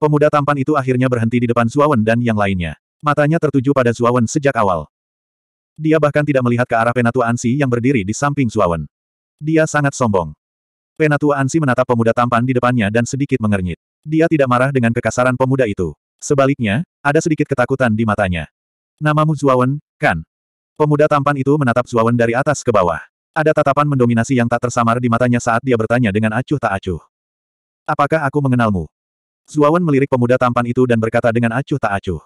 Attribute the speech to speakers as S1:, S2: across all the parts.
S1: Pemuda tampan itu akhirnya berhenti di depan Suawan dan yang lainnya. Matanya tertuju pada Suawan sejak awal. Dia bahkan tidak melihat ke arah Penatua Ansi yang berdiri di samping Suawan. Dia sangat sombong. Penatua Ansi menatap pemuda tampan di depannya dan sedikit mengernyit. Dia tidak marah dengan kekasaran pemuda itu. Sebaliknya, ada sedikit ketakutan di matanya. Namamu Zuawan, kan? Pemuda tampan itu menatap Zuawan dari atas ke bawah. Ada tatapan mendominasi yang tak tersamar di matanya saat dia bertanya dengan acuh tak acuh. Apakah aku mengenalmu? Zuawan melirik pemuda tampan itu dan berkata dengan acuh tak acuh.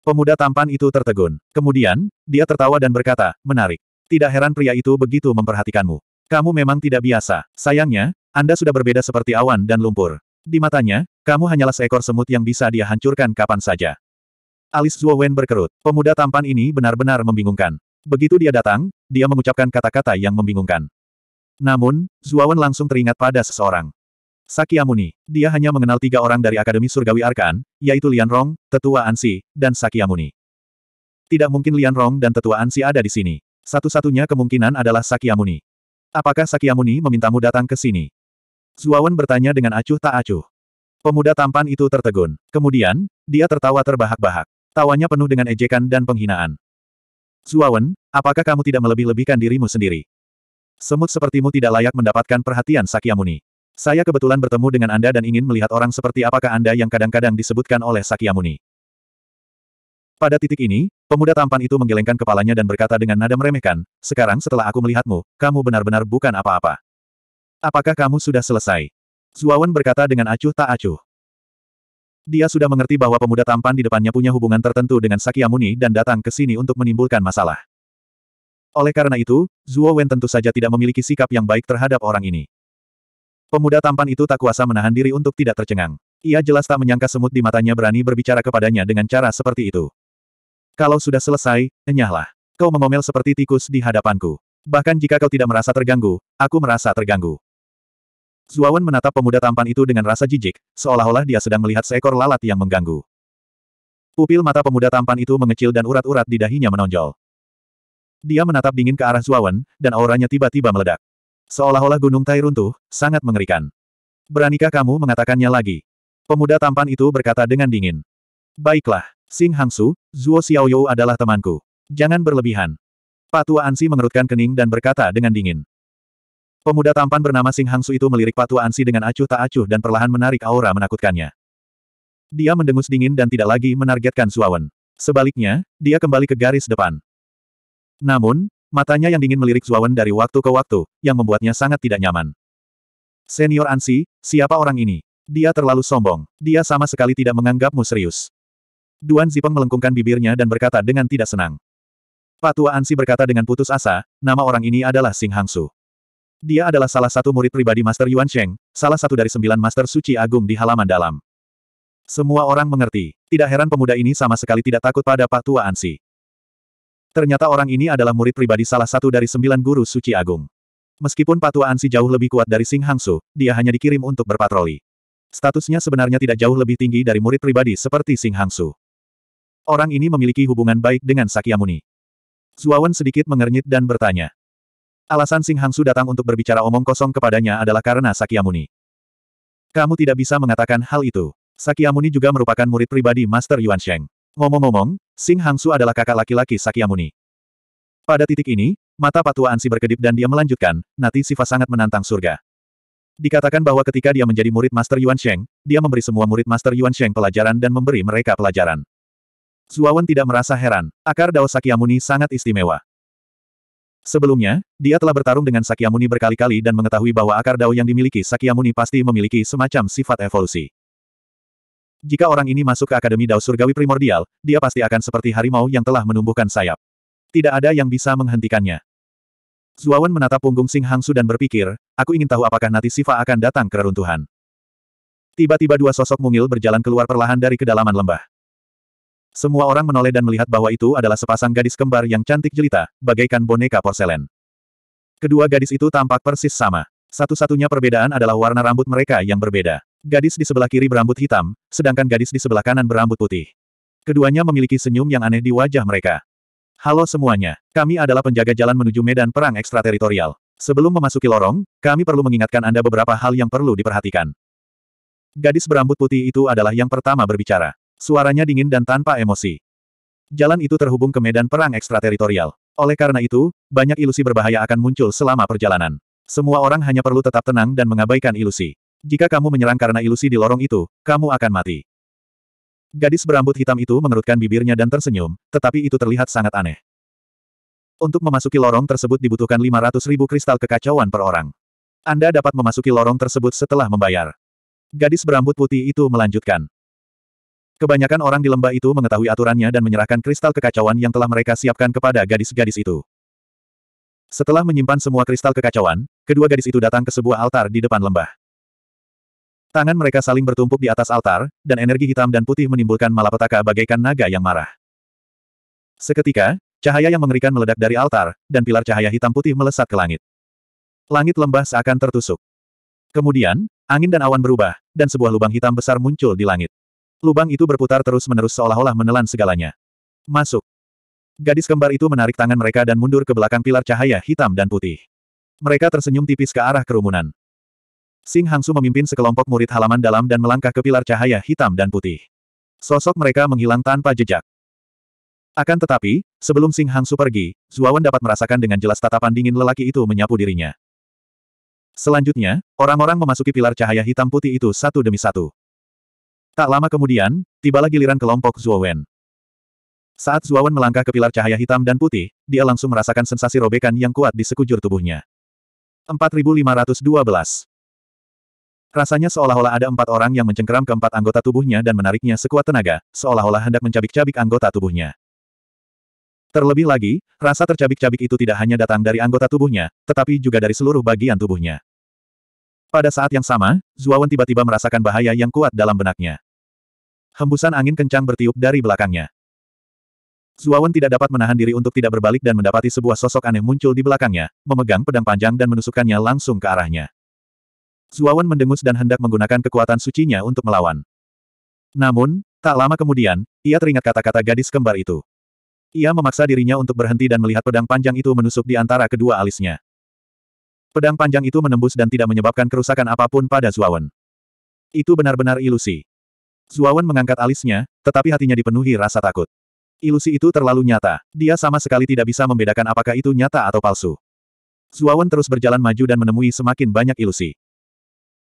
S1: Pemuda tampan itu tertegun. Kemudian, dia tertawa dan berkata, menarik. Tidak heran pria itu begitu memperhatikanmu. Kamu memang tidak biasa. Sayangnya, Anda sudah berbeda seperti awan dan lumpur. Di matanya, kamu hanyalah seekor semut yang bisa dia hancurkan kapan saja. Alis Zuowen berkerut. Pemuda tampan ini benar-benar membingungkan. Begitu dia datang, dia mengucapkan kata-kata yang membingungkan. Namun, Zuawan langsung teringat pada seseorang. Sakyamuni. Dia hanya mengenal tiga orang dari Akademi Surgawi Arkan, yaitu Lian Rong, Tetua Ansi, dan Sakyamuni. Tidak mungkin Lian Rong dan Tetua Ansi ada di sini. Satu-satunya kemungkinan adalah Sakyamuni. Apakah Sakyamuni memintamu datang ke sini? Zuawan bertanya dengan acuh tak acuh. Pemuda tampan itu tertegun. Kemudian, dia tertawa terbahak-bahak. Tawanya penuh dengan ejekan dan penghinaan. Zuawan, apakah kamu tidak melebih-lebihkan dirimu sendiri? Semut sepertimu tidak layak mendapatkan perhatian Sakyamuni. Saya kebetulan bertemu dengan Anda dan ingin melihat orang seperti apakah Anda yang kadang-kadang disebutkan oleh Sakyamuni. Pada titik ini, pemuda tampan itu menggelengkan kepalanya dan berkata dengan nada meremehkan, sekarang setelah aku melihatmu, kamu benar-benar bukan apa-apa. Apakah kamu sudah selesai? Zuawan berkata dengan acuh tak acuh. Dia sudah mengerti bahwa pemuda tampan di depannya punya hubungan tertentu dengan Sakyamuni dan datang ke sini untuk menimbulkan masalah. Oleh karena itu, Zuo Wen tentu saja tidak memiliki sikap yang baik terhadap orang ini. Pemuda tampan itu tak kuasa menahan diri untuk tidak tercengang. Ia jelas tak menyangka semut di matanya berani berbicara kepadanya dengan cara seperti itu. Kalau sudah selesai, enyahlah. Kau mengomel seperti tikus di hadapanku. Bahkan jika kau tidak merasa terganggu, aku merasa terganggu. Zuawan menatap pemuda tampan itu dengan rasa jijik, seolah-olah dia sedang melihat seekor lalat yang mengganggu. Pupil mata pemuda tampan itu mengecil dan urat-urat di dahinya menonjol. Dia menatap dingin ke arah Zuawan, dan auranya tiba-tiba meledak. Seolah-olah gunung tai runtuh, sangat mengerikan. Beranikah kamu mengatakannya lagi? Pemuda tampan itu berkata dengan dingin. Baiklah, Sing Hangsu, Zuo Xiaoyou adalah temanku. Jangan berlebihan. Patua Ansi mengerutkan kening dan berkata dengan dingin. Pemuda tampan bernama Sing Hangsu itu melirik Patua Ansi dengan acuh tak acuh dan perlahan menarik aura menakutkannya. Dia mendengus dingin dan tidak lagi menargetkan Suawen. Sebaliknya, dia kembali ke garis depan. Namun, Matanya yang dingin melirik Zuawan dari waktu ke waktu, yang membuatnya sangat tidak nyaman. Senior Ansi, siapa orang ini? Dia terlalu sombong. Dia sama sekali tidak menganggapmu serius. Duan Zipeng melengkungkan bibirnya dan berkata dengan tidak senang. Pak tua Ansi berkata dengan putus asa, nama orang ini adalah Sing Hangsu. Dia adalah salah satu murid pribadi Master Yuan Sheng, salah satu dari sembilan Master Suci Agung di halaman dalam. Semua orang mengerti. Tidak heran pemuda ini sama sekali tidak takut pada Pak Tua Ansi. Ternyata orang ini adalah murid pribadi salah satu dari sembilan guru suci agung. Meskipun Patua Ansi jauh lebih kuat dari Sing Hangsu, dia hanya dikirim untuk berpatroli. Statusnya sebenarnya tidak jauh lebih tinggi dari murid pribadi seperti Sing Hangsu. Orang ini memiliki hubungan baik dengan Sakyamuni. Zuawan sedikit mengernyit dan bertanya. Alasan Sing Hangsu datang untuk berbicara omong kosong kepadanya adalah karena Sakyamuni. Kamu tidak bisa mengatakan hal itu. Sakyamuni juga merupakan murid pribadi Master Yuan Sheng. Ngomong-ngomong, Sing Hangsu adalah kakak laki-laki Sakyamuni. Pada titik ini, mata patua Ansi berkedip dan dia melanjutkan, nanti sifat sangat menantang surga. Dikatakan bahwa ketika dia menjadi murid Master Yuan Sheng, dia memberi semua murid Master Yuan Sheng pelajaran dan memberi mereka pelajaran. Zuawan tidak merasa heran, akar Dao Sakyamuni sangat istimewa. Sebelumnya, dia telah bertarung dengan Sakyamuni berkali-kali dan mengetahui bahwa akar Dao yang dimiliki Sakyamuni pasti memiliki semacam sifat evolusi. Jika orang ini masuk ke Akademi Dao Surgawi Primordial, dia pasti akan seperti harimau yang telah menumbuhkan sayap. Tidak ada yang bisa menghentikannya. Zuawan menatap punggung Sing Hangsu dan berpikir, aku ingin tahu apakah nanti Siva akan datang ke reruntuhan. Tiba-tiba dua sosok mungil berjalan keluar perlahan dari kedalaman lembah. Semua orang menoleh dan melihat bahwa itu adalah sepasang gadis kembar yang cantik jelita, bagaikan boneka porselen. Kedua gadis itu tampak persis sama. Satu-satunya perbedaan adalah warna rambut mereka yang berbeda. Gadis di sebelah kiri berambut hitam, sedangkan gadis di sebelah kanan berambut putih. Keduanya memiliki senyum yang aneh di wajah mereka. Halo semuanya, kami adalah penjaga jalan menuju medan perang ekstrateritorial. Sebelum memasuki lorong, kami perlu mengingatkan Anda beberapa hal yang perlu diperhatikan. Gadis berambut putih itu adalah yang pertama berbicara. Suaranya dingin dan tanpa emosi. Jalan itu terhubung ke medan perang ekstrateritorial. Oleh karena itu, banyak ilusi berbahaya akan muncul selama perjalanan. Semua orang hanya perlu tetap tenang dan mengabaikan ilusi. Jika kamu menyerang karena ilusi di lorong itu, kamu akan mati. Gadis berambut hitam itu mengerutkan bibirnya dan tersenyum, tetapi itu terlihat sangat aneh. Untuk memasuki lorong tersebut dibutuhkan 500 ribu kristal kekacauan per orang. Anda dapat memasuki lorong tersebut setelah membayar. Gadis berambut putih itu melanjutkan. Kebanyakan orang di lembah itu mengetahui aturannya dan menyerahkan kristal kekacauan yang telah mereka siapkan kepada gadis-gadis itu. Setelah menyimpan semua kristal kekacauan, kedua gadis itu datang ke sebuah altar di depan lembah. Tangan mereka saling bertumpuk di atas altar, dan energi hitam dan putih menimbulkan malapetaka bagaikan naga yang marah. Seketika, cahaya yang mengerikan meledak dari altar, dan pilar cahaya hitam putih melesat ke langit. Langit lembah seakan tertusuk. Kemudian, angin dan awan berubah, dan sebuah lubang hitam besar muncul di langit. Lubang itu berputar terus-menerus seolah-olah menelan segalanya. Masuk. Gadis kembar itu menarik tangan mereka dan mundur ke belakang pilar cahaya hitam dan putih. Mereka tersenyum tipis ke arah kerumunan. Sing Hangsu memimpin sekelompok murid halaman dalam dan melangkah ke pilar cahaya hitam dan putih. Sosok mereka menghilang tanpa jejak. Akan tetapi, sebelum Sing Hangsu pergi, Zuawan dapat merasakan dengan jelas tatapan dingin lelaki itu menyapu dirinya. Selanjutnya, orang-orang memasuki pilar cahaya hitam putih itu satu demi satu. Tak lama kemudian, tibalah giliran kelompok Zuawan. Saat Zuawan melangkah ke pilar cahaya hitam dan putih, dia langsung merasakan sensasi robekan yang kuat di sekujur tubuhnya. 4512 Rasanya seolah-olah ada empat orang yang mencengkeram keempat anggota tubuhnya dan menariknya sekuat tenaga, seolah-olah hendak mencabik-cabik anggota tubuhnya. Terlebih lagi, rasa tercabik-cabik itu tidak hanya datang dari anggota tubuhnya, tetapi juga dari seluruh bagian tubuhnya. Pada saat yang sama, Zuawan tiba-tiba merasakan bahaya yang kuat dalam benaknya. Hembusan angin kencang bertiup dari belakangnya. Zuawan tidak dapat menahan diri untuk tidak berbalik dan mendapati sebuah sosok aneh muncul di belakangnya, memegang pedang panjang dan menusukkannya langsung ke arahnya. Zuawan mendengus dan hendak menggunakan kekuatan sucinya untuk melawan. Namun, tak lama kemudian, ia teringat kata-kata gadis kembar itu. Ia memaksa dirinya untuk berhenti dan melihat pedang panjang itu menusuk di antara kedua alisnya. Pedang panjang itu menembus dan tidak menyebabkan kerusakan apapun pada Zuawan. Itu benar-benar ilusi. Zuawan mengangkat alisnya, tetapi hatinya dipenuhi rasa takut. Ilusi itu terlalu nyata. Dia sama sekali tidak bisa membedakan apakah itu nyata atau palsu. Zuawan terus berjalan maju dan menemui semakin banyak ilusi.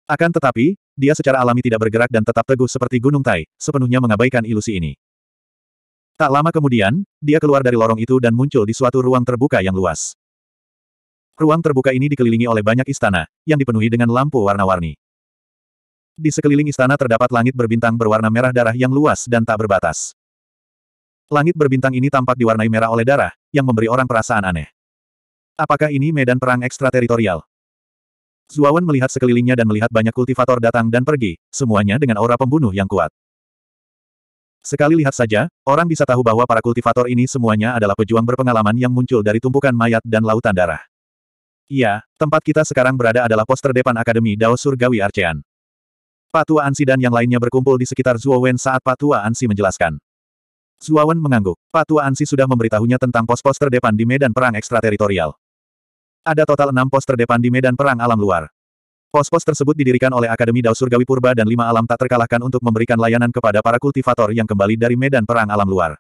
S1: Akan tetapi, dia secara alami tidak bergerak dan tetap teguh seperti gunung tai, sepenuhnya mengabaikan ilusi ini. Tak lama kemudian, dia keluar dari lorong itu dan muncul di suatu ruang terbuka yang luas. Ruang terbuka ini dikelilingi oleh banyak istana, yang dipenuhi dengan lampu warna-warni. Di sekeliling istana terdapat langit berbintang berwarna merah darah yang luas dan tak berbatas. Langit berbintang ini tampak diwarnai merah oleh darah, yang memberi orang perasaan aneh. Apakah ini medan perang ekstrateritorial? Zuawan melihat sekelilingnya dan melihat banyak kultivator datang dan pergi, semuanya dengan aura pembunuh yang kuat. Sekali lihat saja, orang bisa tahu bahwa para kultivator ini semuanya adalah pejuang berpengalaman yang muncul dari tumpukan mayat dan lautan darah. Iya, tempat kita sekarang berada adalah pos terdepan Akademi Dao Surgawi Arcean. Patua Ansi dan yang lainnya berkumpul di sekitar Zuowen saat Patua Ansi menjelaskan. Zuawan mengangguk. Patua Ansi sudah memberitahunya tentang pos-pos terdepan di medan perang ekstrateritorial. Ada total enam pos terdepan di medan perang alam luar. Pos-pos tersebut didirikan oleh Akademi Dao Surgawi Purba dan lima alam tak terkalahkan untuk memberikan layanan kepada para kultivator yang kembali dari medan perang alam luar.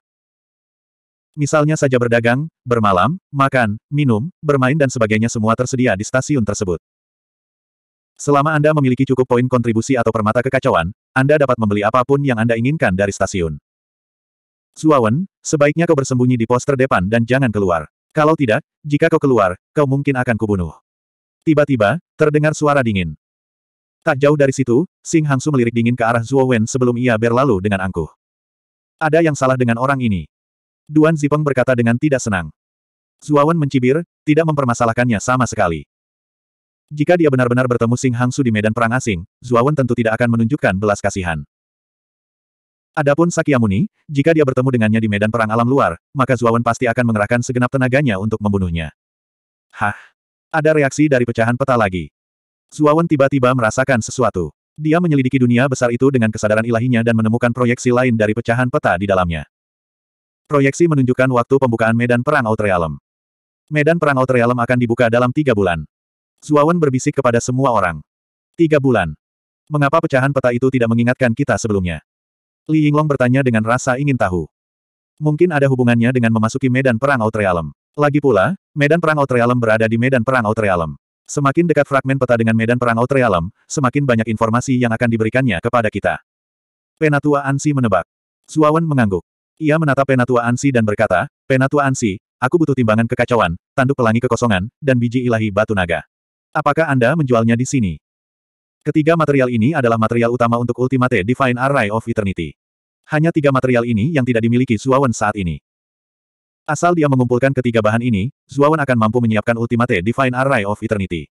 S1: Misalnya saja berdagang, bermalam, makan, minum, bermain dan sebagainya semua tersedia di stasiun tersebut. Selama Anda memiliki cukup poin kontribusi atau permata kekacauan, Anda dapat membeli apapun yang Anda inginkan dari stasiun. Zuawan, sebaiknya kau bersembunyi di pos terdepan dan jangan keluar. Kalau tidak, jika kau keluar, kau mungkin akan kubunuh. Tiba-tiba, terdengar suara dingin. Tak jauh dari situ, Sing Hangsu melirik dingin ke arah Zhuo Wen sebelum ia berlalu dengan angkuh. Ada yang salah dengan orang ini. Duan Zipeng berkata dengan tidak senang. Zhuo Wen mencibir, tidak mempermasalahkannya sama sekali. Jika dia benar-benar bertemu Sing Hangsu di medan perang asing, Zhuo Wen tentu tidak akan menunjukkan belas kasihan. Adapun Sakyamuni, jika dia bertemu dengannya di medan perang alam luar, maka Zuawan pasti akan mengerahkan segenap tenaganya untuk membunuhnya. Hah? Ada reaksi dari pecahan peta lagi. Zuawan tiba-tiba merasakan sesuatu. Dia menyelidiki dunia besar itu dengan kesadaran ilahinya dan menemukan proyeksi lain dari pecahan peta di dalamnya. Proyeksi menunjukkan waktu pembukaan medan perang Outrealm. Medan perang Outrealm akan dibuka dalam tiga bulan. Zuawan berbisik kepada semua orang. Tiga bulan. Mengapa pecahan peta itu tidak mengingatkan kita sebelumnya? Li Yinglong bertanya dengan rasa ingin tahu. Mungkin ada hubungannya dengan memasuki medan perang Outrealm. Lagi pula, medan perang Outrealm berada di medan perang Outrealm. Semakin dekat fragmen peta dengan medan perang Outrealm, semakin banyak informasi yang akan diberikannya kepada kita. Penatua Ansi menebak. Zuawan mengangguk. Ia menatap Penatua Ansi dan berkata, Penatua Ansi, aku butuh timbangan kekacauan, tanduk pelangi kekosongan, dan biji ilahi batu naga. Apakah Anda menjualnya di sini? Ketiga material ini adalah material utama untuk Ultimate Divine Array of Eternity. Hanya tiga material ini yang tidak dimiliki Zuawan saat ini. Asal dia mengumpulkan ketiga bahan ini, Zuawan akan mampu menyiapkan Ultimate Divine Array of Eternity.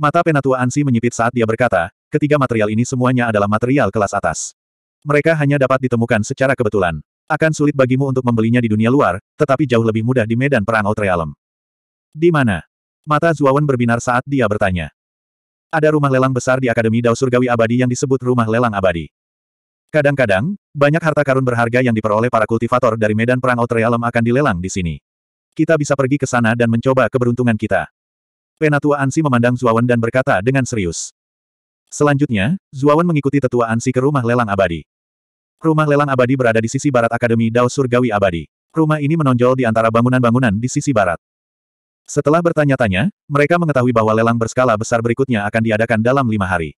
S1: Mata penatua Ansi menyipit saat dia berkata, ketiga material ini semuanya adalah material kelas atas. Mereka hanya dapat ditemukan secara kebetulan. Akan sulit bagimu untuk membelinya di dunia luar, tetapi jauh lebih mudah di medan perang Outrealm. Di mana? Mata Zuawan berbinar saat dia bertanya. Ada rumah lelang besar di Akademi Dao Surgawi Abadi yang disebut rumah lelang abadi. Kadang-kadang, banyak harta karun berharga yang diperoleh para kultivator dari medan perang Outer Realm akan dilelang di sini. Kita bisa pergi ke sana dan mencoba keberuntungan kita. Penatua Ansi memandang Zuawan dan berkata dengan serius. Selanjutnya, Zuawan mengikuti tetua Ansi ke rumah lelang abadi. Rumah lelang abadi berada di sisi barat Akademi Dao Surgawi Abadi. Rumah ini menonjol di antara bangunan-bangunan di sisi barat. Setelah bertanya-tanya, mereka mengetahui bahwa lelang berskala besar berikutnya akan diadakan dalam lima hari.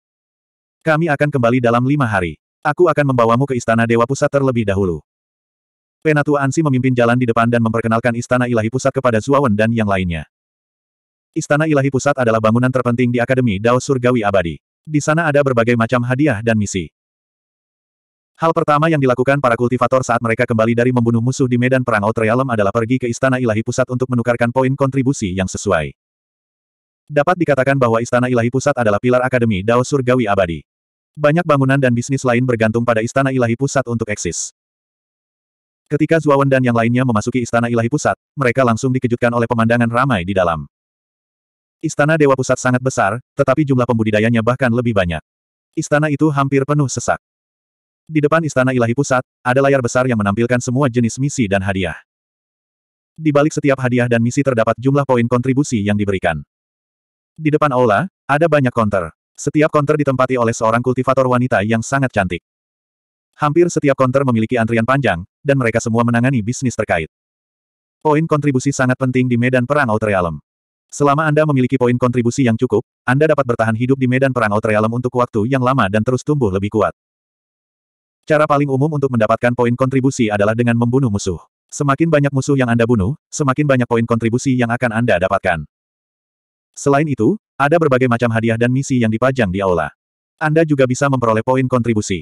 S1: Kami akan kembali dalam lima hari. Aku akan membawamu ke Istana Dewa Pusat terlebih dahulu. Penatua Ansi memimpin jalan di depan dan memperkenalkan Istana Ilahi Pusat kepada Zuawan dan yang lainnya. Istana Ilahi Pusat adalah bangunan terpenting di Akademi Dao Surgawi Abadi. Di sana ada berbagai macam hadiah dan misi. Hal pertama yang dilakukan para kultivator saat mereka kembali dari membunuh musuh di medan perang Outrealm adalah pergi ke Istana Ilahi Pusat untuk menukarkan poin kontribusi yang sesuai. Dapat dikatakan bahwa Istana Ilahi Pusat adalah pilar Akademi Dao Surgawi Abadi. Banyak bangunan dan bisnis lain bergantung pada Istana Ilahi Pusat untuk eksis. Ketika Zuawan dan yang lainnya memasuki Istana Ilahi Pusat, mereka langsung dikejutkan oleh pemandangan ramai di dalam. Istana Dewa Pusat sangat besar, tetapi jumlah pembudidayanya bahkan lebih banyak. Istana itu hampir penuh sesak. Di depan Istana Ilahi Pusat, ada layar besar yang menampilkan semua jenis misi dan hadiah. Di balik setiap hadiah dan misi terdapat jumlah poin kontribusi yang diberikan. Di depan aula, ada banyak konter. Setiap konter ditempati oleh seorang kultivator wanita yang sangat cantik. Hampir setiap konter memiliki antrian panjang, dan mereka semua menangani bisnis terkait. Poin kontribusi sangat penting di medan perang Outer Realm. Selama Anda memiliki poin kontribusi yang cukup, Anda dapat bertahan hidup di medan perang Outer Realm untuk waktu yang lama dan terus tumbuh lebih kuat. Cara paling umum untuk mendapatkan poin kontribusi adalah dengan membunuh musuh. Semakin banyak musuh yang Anda bunuh, semakin banyak poin kontribusi yang akan Anda dapatkan. Selain itu, ada berbagai macam hadiah dan misi yang dipajang di aula. Anda juga bisa memperoleh poin kontribusi.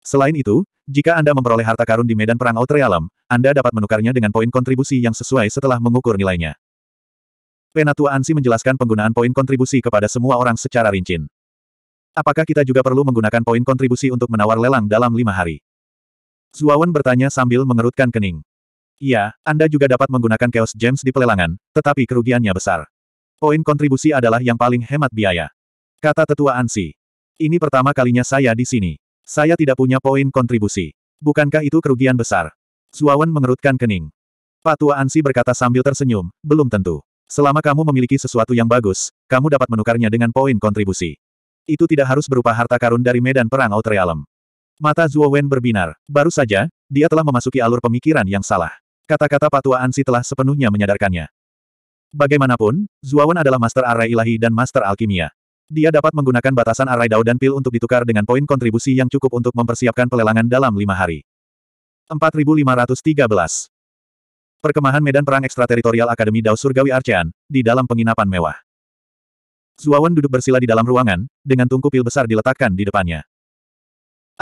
S1: Selain itu, jika Anda memperoleh harta karun di medan perang Alam, Anda dapat menukarnya dengan poin kontribusi yang sesuai setelah mengukur nilainya. Penatua Ansi menjelaskan penggunaan poin kontribusi kepada semua orang secara rinci. Apakah kita juga perlu menggunakan poin kontribusi untuk menawar lelang dalam lima hari? Zuawan bertanya sambil mengerutkan kening. Iya, Anda juga dapat menggunakan Chaos Gems di pelelangan, tetapi kerugiannya besar. Poin kontribusi adalah yang paling hemat biaya. Kata tetua Ansi. Ini pertama kalinya saya di sini. Saya tidak punya poin kontribusi. Bukankah itu kerugian besar? Zuawan mengerutkan kening. Pak tua Ansi berkata sambil tersenyum, belum tentu. Selama kamu memiliki sesuatu yang bagus, kamu dapat menukarnya dengan poin kontribusi itu tidak harus berupa harta karun dari medan perang Outer Realm. Mata Zuo Wen berbinar. Baru saja, dia telah memasuki alur pemikiran yang salah. Kata-kata Patua Ansi telah sepenuhnya menyadarkannya. Bagaimanapun, Zuawan adalah Master Arai Ilahi dan Master Alkimia. Dia dapat menggunakan batasan Arai Dao dan Pil untuk ditukar dengan poin kontribusi yang cukup untuk mempersiapkan pelelangan dalam lima hari. 4513 Perkemahan Medan Perang Ekstrateritorial Akademi Dao Surgawi Arcean, di dalam penginapan mewah. Zuawan duduk bersila di dalam ruangan, dengan tungku pil besar diletakkan di depannya.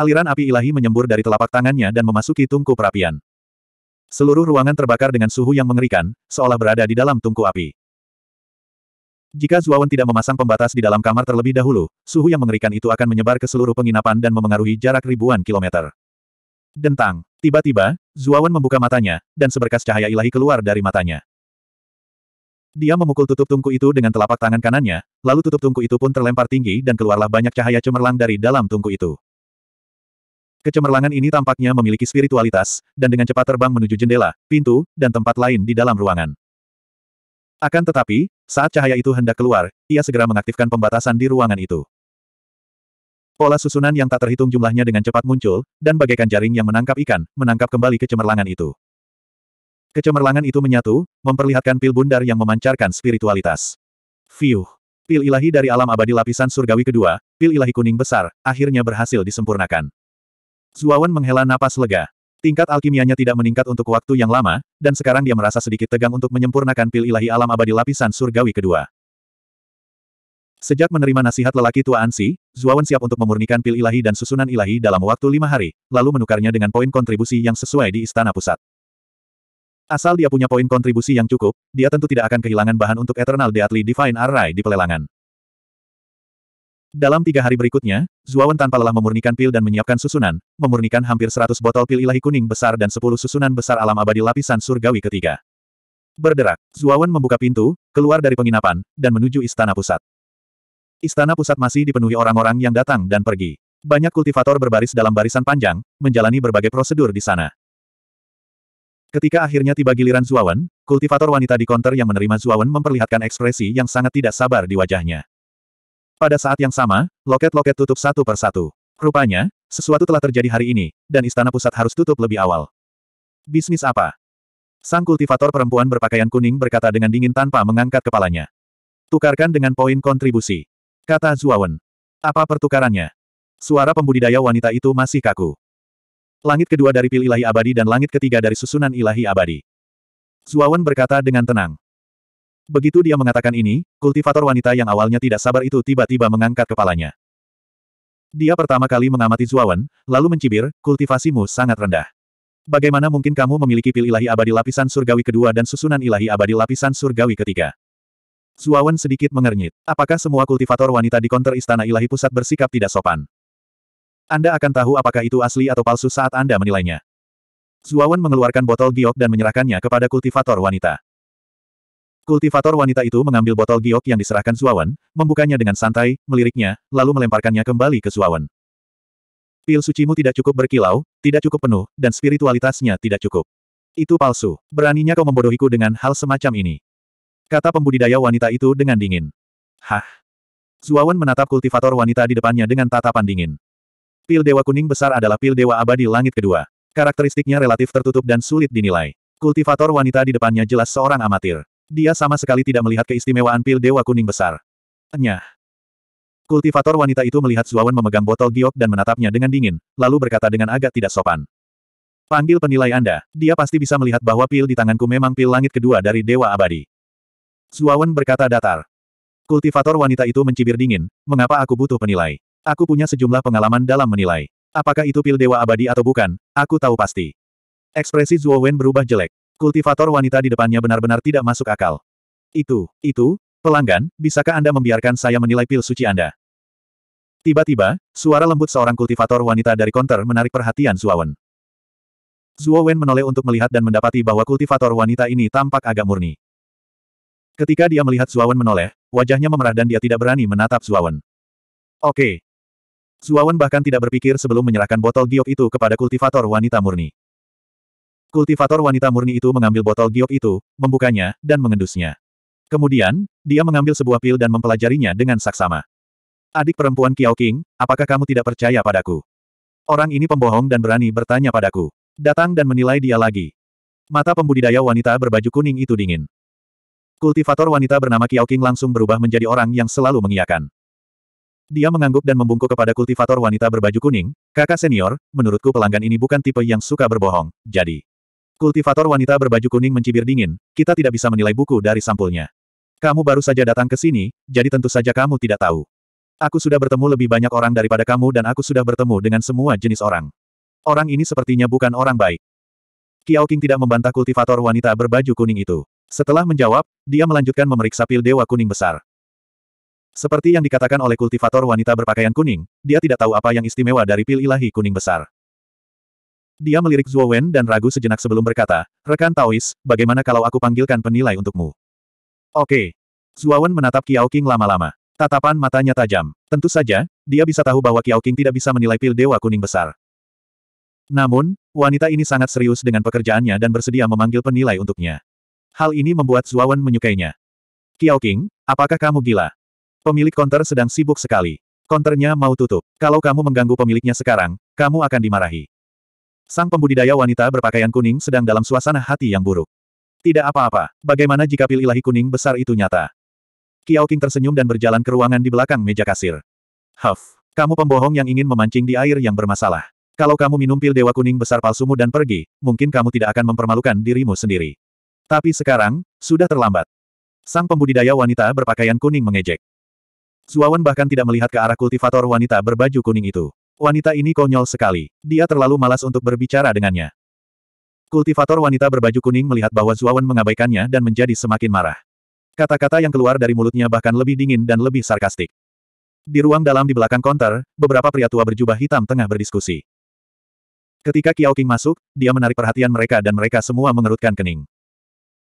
S1: Aliran api ilahi menyembur dari telapak tangannya dan memasuki tungku perapian. Seluruh ruangan terbakar dengan suhu yang mengerikan, seolah berada di dalam tungku api. Jika Zuawan tidak memasang pembatas di dalam kamar terlebih dahulu, suhu yang mengerikan itu akan menyebar ke seluruh penginapan dan memengaruhi jarak ribuan kilometer. Dentang. Tiba-tiba, Zuawan membuka matanya, dan seberkas cahaya ilahi keluar dari matanya. Dia memukul tutup tungku itu dengan telapak tangan kanannya, lalu tutup tungku itu pun terlempar tinggi dan keluarlah banyak cahaya cemerlang dari dalam tungku itu. Kecemerlangan ini tampaknya memiliki spiritualitas, dan dengan cepat terbang menuju jendela, pintu, dan tempat lain di dalam ruangan. Akan tetapi, saat cahaya itu hendak keluar, ia segera mengaktifkan pembatasan di ruangan itu. Pola susunan yang tak terhitung jumlahnya dengan cepat muncul, dan bagaikan jaring yang menangkap ikan, menangkap kembali kecemerlangan itu. Kecemerlangan itu menyatu, memperlihatkan pil bundar yang memancarkan spiritualitas. Fiuh. Pil ilahi dari alam abadi lapisan surgawi kedua, pil ilahi kuning besar, akhirnya berhasil disempurnakan. Zuawan menghela napas lega. Tingkat alkimianya tidak meningkat untuk waktu yang lama, dan sekarang dia merasa sedikit tegang untuk menyempurnakan pil ilahi alam abadi lapisan surgawi kedua. Sejak menerima nasihat lelaki tua Ansi, Zuawan siap untuk memurnikan pil ilahi dan susunan ilahi dalam waktu lima hari, lalu menukarnya dengan poin kontribusi yang sesuai di istana pusat. Asal dia punya poin kontribusi yang cukup, dia tentu tidak akan kehilangan bahan untuk Eternal Deathly Divine Array di pelelangan. Dalam tiga hari berikutnya, Zuawan tanpa lelah memurnikan pil dan menyiapkan susunan, memurnikan hampir 100 botol pil ilahi kuning besar dan 10 susunan besar alam abadi lapisan surgawi ketiga. Berderak, Zuawan membuka pintu, keluar dari penginapan, dan menuju istana pusat. Istana pusat masih dipenuhi orang-orang yang datang dan pergi. Banyak kultivator berbaris dalam barisan panjang, menjalani berbagai prosedur di sana. Ketika akhirnya tiba giliran Zuawan, kultivator wanita di konter yang menerima Zuawan memperlihatkan ekspresi yang sangat tidak sabar di wajahnya. Pada saat yang sama, loket-loket tutup satu persatu. Rupanya, sesuatu telah terjadi hari ini, dan istana pusat harus tutup lebih awal. Bisnis apa? Sang kultivator perempuan berpakaian kuning berkata dengan dingin tanpa mengangkat kepalanya. Tukarkan dengan poin kontribusi. Kata Zuawan. Apa pertukarannya? Suara pembudidaya wanita itu masih kaku. Langit kedua dari pil ilahi abadi dan langit ketiga dari susunan ilahi abadi. Zuawan berkata dengan tenang. Begitu dia mengatakan ini, kultivator wanita yang awalnya tidak sabar itu tiba-tiba mengangkat kepalanya. Dia pertama kali mengamati Zuawan, lalu mencibir, kultivasimu sangat rendah. Bagaimana mungkin kamu memiliki pil ilahi abadi lapisan surgawi kedua dan susunan ilahi abadi lapisan surgawi ketiga? Zuawan sedikit mengernyit. Apakah semua kultivator wanita di konter istana ilahi pusat bersikap tidak sopan? Anda akan tahu apakah itu asli atau palsu saat Anda menilainya. Zuawan mengeluarkan botol giok dan menyerahkannya kepada kultivator wanita. Kultivator wanita itu mengambil botol giok yang diserahkan Zuawan, membukanya dengan santai, meliriknya, lalu melemparkannya kembali ke Zuawan. Pil sucimu tidak cukup berkilau, tidak cukup penuh, dan spiritualitasnya tidak cukup. Itu palsu. Beraninya kau membodohiku dengan hal semacam ini. Kata pembudidaya wanita itu dengan dingin. Hah? Zuawan menatap kultivator wanita di depannya dengan tatapan dingin. Pil Dewa Kuning Besar adalah pil Dewa Abadi Langit kedua. Karakteristiknya relatif tertutup dan sulit dinilai. Kultivator wanita di depannya jelas seorang amatir. Dia sama sekali tidak melihat keistimewaan pil Dewa Kuning Besar. Nyah. Kultivator wanita itu melihat Zuawan memegang botol giok dan menatapnya dengan dingin, lalu berkata dengan agak tidak sopan. Panggil penilai Anda, dia pasti bisa melihat bahwa pil di tanganku memang pil langit kedua dari Dewa Abadi. Zuawan berkata datar. Kultivator wanita itu mencibir dingin, mengapa aku butuh penilai? Aku punya sejumlah pengalaman dalam menilai. Apakah itu pil dewa abadi atau bukan, aku tahu pasti. Ekspresi Zuo Wen berubah jelek. Kultivator wanita di depannya benar-benar tidak masuk akal. Itu, itu, pelanggan, bisakah Anda membiarkan saya menilai pil suci Anda? Tiba-tiba, suara lembut seorang kultivator wanita dari konter menarik perhatian Zuo Wen. Zuo Wen menoleh untuk melihat dan mendapati bahwa kultivator wanita ini tampak agak murni. Ketika dia melihat Zuo Wen menoleh, wajahnya memerah dan dia tidak berani menatap Zuo Wen. Oke, Zuawan bahkan tidak berpikir sebelum menyerahkan botol giok itu kepada kultivator wanita murni. Kultivator wanita murni itu mengambil botol giok itu, membukanya, dan mengendusnya. Kemudian, dia mengambil sebuah pil dan mempelajarinya dengan saksama. Adik perempuan Kiao King, apakah kamu tidak percaya padaku? Orang ini pembohong dan berani bertanya padaku. Datang dan menilai dia lagi. Mata pembudidaya wanita berbaju kuning itu dingin. Kultivator wanita bernama Kiao King langsung berubah menjadi orang yang selalu mengiyakan. Dia mengangguk dan membungkuk kepada kultivator wanita berbaju kuning, kakak senior, menurutku pelanggan ini bukan tipe yang suka berbohong, jadi. Kultivator wanita berbaju kuning mencibir dingin, kita tidak bisa menilai buku dari sampulnya. Kamu baru saja datang ke sini, jadi tentu saja kamu tidak tahu. Aku sudah bertemu lebih banyak orang daripada kamu dan aku sudah bertemu dengan semua jenis orang. Orang ini sepertinya bukan orang baik. Kiao King tidak membantah kultivator wanita berbaju kuning itu. Setelah menjawab, dia melanjutkan memeriksa pil dewa kuning besar. Seperti yang dikatakan oleh kultivator wanita berpakaian kuning, dia tidak tahu apa yang istimewa dari pil ilahi kuning besar. Dia melirik Zhuo Wen dan ragu sejenak sebelum berkata, Rekan Taois, bagaimana kalau aku panggilkan penilai untukmu? Oke. Zhuo Wen menatap Qiao King lama-lama. Tatapan matanya tajam. Tentu saja, dia bisa tahu bahwa Qiao King tidak bisa menilai pil dewa kuning besar. Namun, wanita ini sangat serius dengan pekerjaannya dan bersedia memanggil penilai untuknya. Hal ini membuat Zhuo Wen menyukainya. Qiao King, apakah kamu gila? Pemilik konter sedang sibuk sekali. Konternya mau tutup. Kalau kamu mengganggu pemiliknya sekarang, kamu akan dimarahi. Sang pembudidaya wanita berpakaian kuning sedang dalam suasana hati yang buruk. Tidak apa-apa. Bagaimana jika pil ilahi kuning besar itu nyata? Kiao King tersenyum dan berjalan ke ruangan di belakang meja kasir. Huff. Kamu pembohong yang ingin memancing di air yang bermasalah. Kalau kamu minum pil dewa kuning besar palsumu dan pergi, mungkin kamu tidak akan mempermalukan dirimu sendiri. Tapi sekarang, sudah terlambat. Sang pembudidaya wanita berpakaian kuning mengejek. Suawan bahkan tidak melihat ke arah kultivator wanita berbaju kuning itu. Wanita ini konyol sekali. Dia terlalu malas untuk berbicara dengannya. Kultivator wanita berbaju kuning melihat bahwa Zuawan mengabaikannya dan menjadi semakin marah. Kata-kata yang keluar dari mulutnya bahkan lebih dingin dan lebih sarkastik. Di ruang dalam di belakang konter, beberapa pria tua berjubah hitam tengah berdiskusi. Ketika Kiao King masuk, dia menarik perhatian mereka dan mereka semua mengerutkan kening.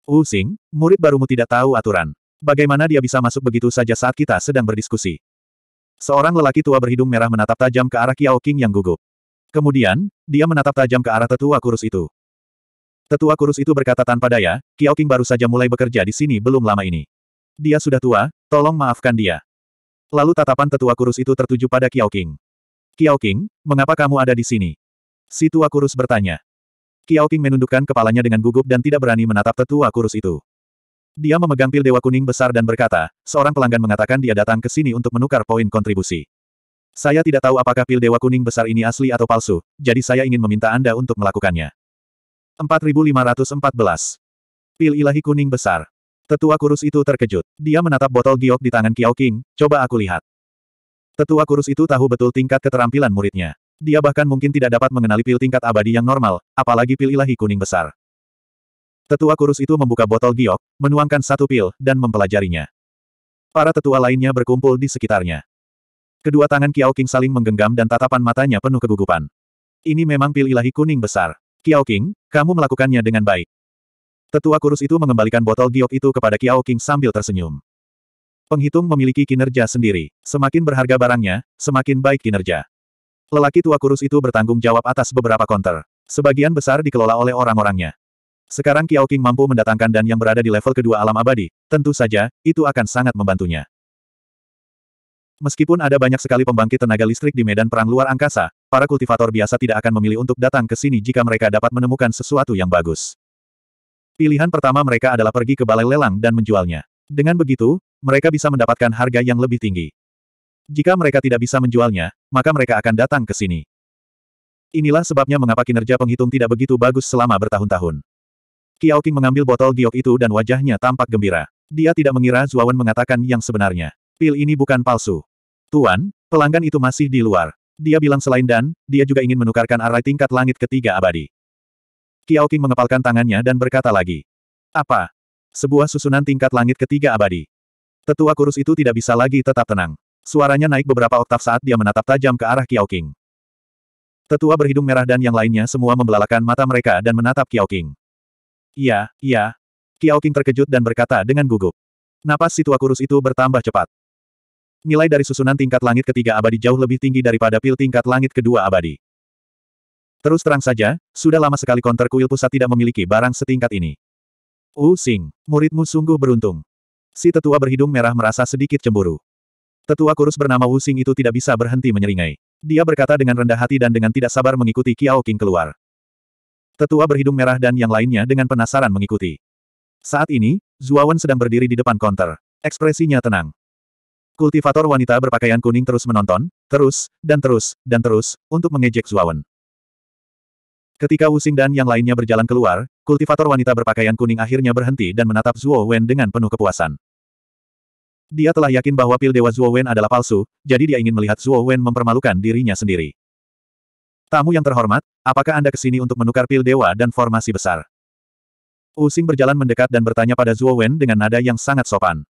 S1: Wu Xing, murid barumu tidak tahu aturan. Bagaimana dia bisa masuk begitu saja saat kita sedang berdiskusi? Seorang lelaki tua berhidung merah menatap tajam ke arah Kiao King yang gugup. Kemudian, dia menatap tajam ke arah tetua kurus itu. Tetua kurus itu berkata tanpa daya, Kiao King baru saja mulai bekerja di sini belum lama ini. Dia sudah tua, tolong maafkan dia. Lalu tatapan tetua kurus itu tertuju pada Kiao King. Kiao King, mengapa kamu ada di sini? Si tua kurus bertanya. Kiao King menundukkan kepalanya dengan gugup dan tidak berani menatap tetua kurus itu. Dia memegang pil Dewa Kuning besar dan berkata, seorang pelanggan mengatakan dia datang ke sini untuk menukar poin kontribusi. Saya tidak tahu apakah pil Dewa Kuning besar ini asli atau palsu, jadi saya ingin meminta Anda untuk melakukannya. 4514 Pil Ilahi Kuning Besar Tetua kurus itu terkejut. Dia menatap botol giok di tangan Kiao King, coba aku lihat. Tetua kurus itu tahu betul tingkat keterampilan muridnya. Dia bahkan mungkin tidak dapat mengenali pil tingkat abadi yang normal, apalagi pil ilahi kuning besar. Tetua kurus itu membuka botol giok, menuangkan satu pil, dan mempelajarinya. Para tetua lainnya berkumpul di sekitarnya. Kedua tangan Kiao King saling menggenggam dan tatapan matanya penuh kegugupan. Ini memang pil ilahi kuning besar. Kiao King, kamu melakukannya dengan baik. Tetua kurus itu mengembalikan botol giok itu kepada Kiao King sambil tersenyum. Penghitung memiliki kinerja sendiri. Semakin berharga barangnya, semakin baik kinerja. Lelaki tua kurus itu bertanggung jawab atas beberapa konter. Sebagian besar dikelola oleh orang-orangnya. Sekarang Kiao King mampu mendatangkan dan yang berada di level kedua alam abadi, tentu saja, itu akan sangat membantunya. Meskipun ada banyak sekali pembangkit tenaga listrik di medan perang luar angkasa, para kultivator biasa tidak akan memilih untuk datang ke sini jika mereka dapat menemukan sesuatu yang bagus. Pilihan pertama mereka adalah pergi ke balai lelang dan menjualnya. Dengan begitu, mereka bisa mendapatkan harga yang lebih tinggi. Jika mereka tidak bisa menjualnya, maka mereka akan datang ke sini. Inilah sebabnya mengapa kinerja penghitung tidak begitu bagus selama bertahun-tahun. Qiao King mengambil botol giok itu dan wajahnya tampak gembira. Dia tidak mengira Zuawan mengatakan yang sebenarnya. Pil ini bukan palsu. Tuan, pelanggan itu masih di luar. Dia bilang selain dan, dia juga ingin menukarkan arai tingkat langit ketiga abadi. Qiao King mengepalkan tangannya dan berkata lagi. Apa? Sebuah susunan tingkat langit ketiga abadi. Tetua kurus itu tidak bisa lagi tetap tenang. Suaranya naik beberapa oktav saat dia menatap tajam ke arah Qiao King. Tetua berhidung merah dan yang lainnya semua membelalakan mata mereka dan menatap Qiao King. Iya, iya. Kiao King terkejut dan berkata dengan gugup. Napas si tua kurus itu bertambah cepat. Nilai dari susunan tingkat langit ketiga abadi jauh lebih tinggi daripada pil tingkat langit kedua abadi. Terus terang saja, sudah lama sekali konter kuil pusat tidak memiliki barang setingkat ini. U Sing, muridmu sungguh beruntung. Si tetua berhidung merah merasa sedikit cemburu. Tetua kurus bernama Wu Sing itu tidak bisa berhenti menyeringai. Dia berkata dengan rendah hati dan dengan tidak sabar mengikuti Kiao King keluar. Tetua berhidung merah dan yang lainnya dengan penasaran mengikuti. Saat ini, Zuawan sedang berdiri di depan konter. Ekspresinya tenang. Kultivator wanita berpakaian kuning terus menonton, terus, dan terus, dan terus, untuk mengejek Zuawan. Ketika Wusing dan yang lainnya berjalan keluar, kultivator wanita berpakaian kuning akhirnya berhenti dan menatap Zuo Wen dengan penuh kepuasan. Dia telah yakin bahwa pil Dewa Zuo Wen adalah palsu, jadi dia ingin melihat Zuo Wen mempermalukan dirinya sendiri. Tamu yang terhormat, apakah Anda kesini untuk menukar pil dewa dan formasi besar? Using berjalan mendekat dan bertanya pada Zuo Wen dengan nada yang sangat sopan.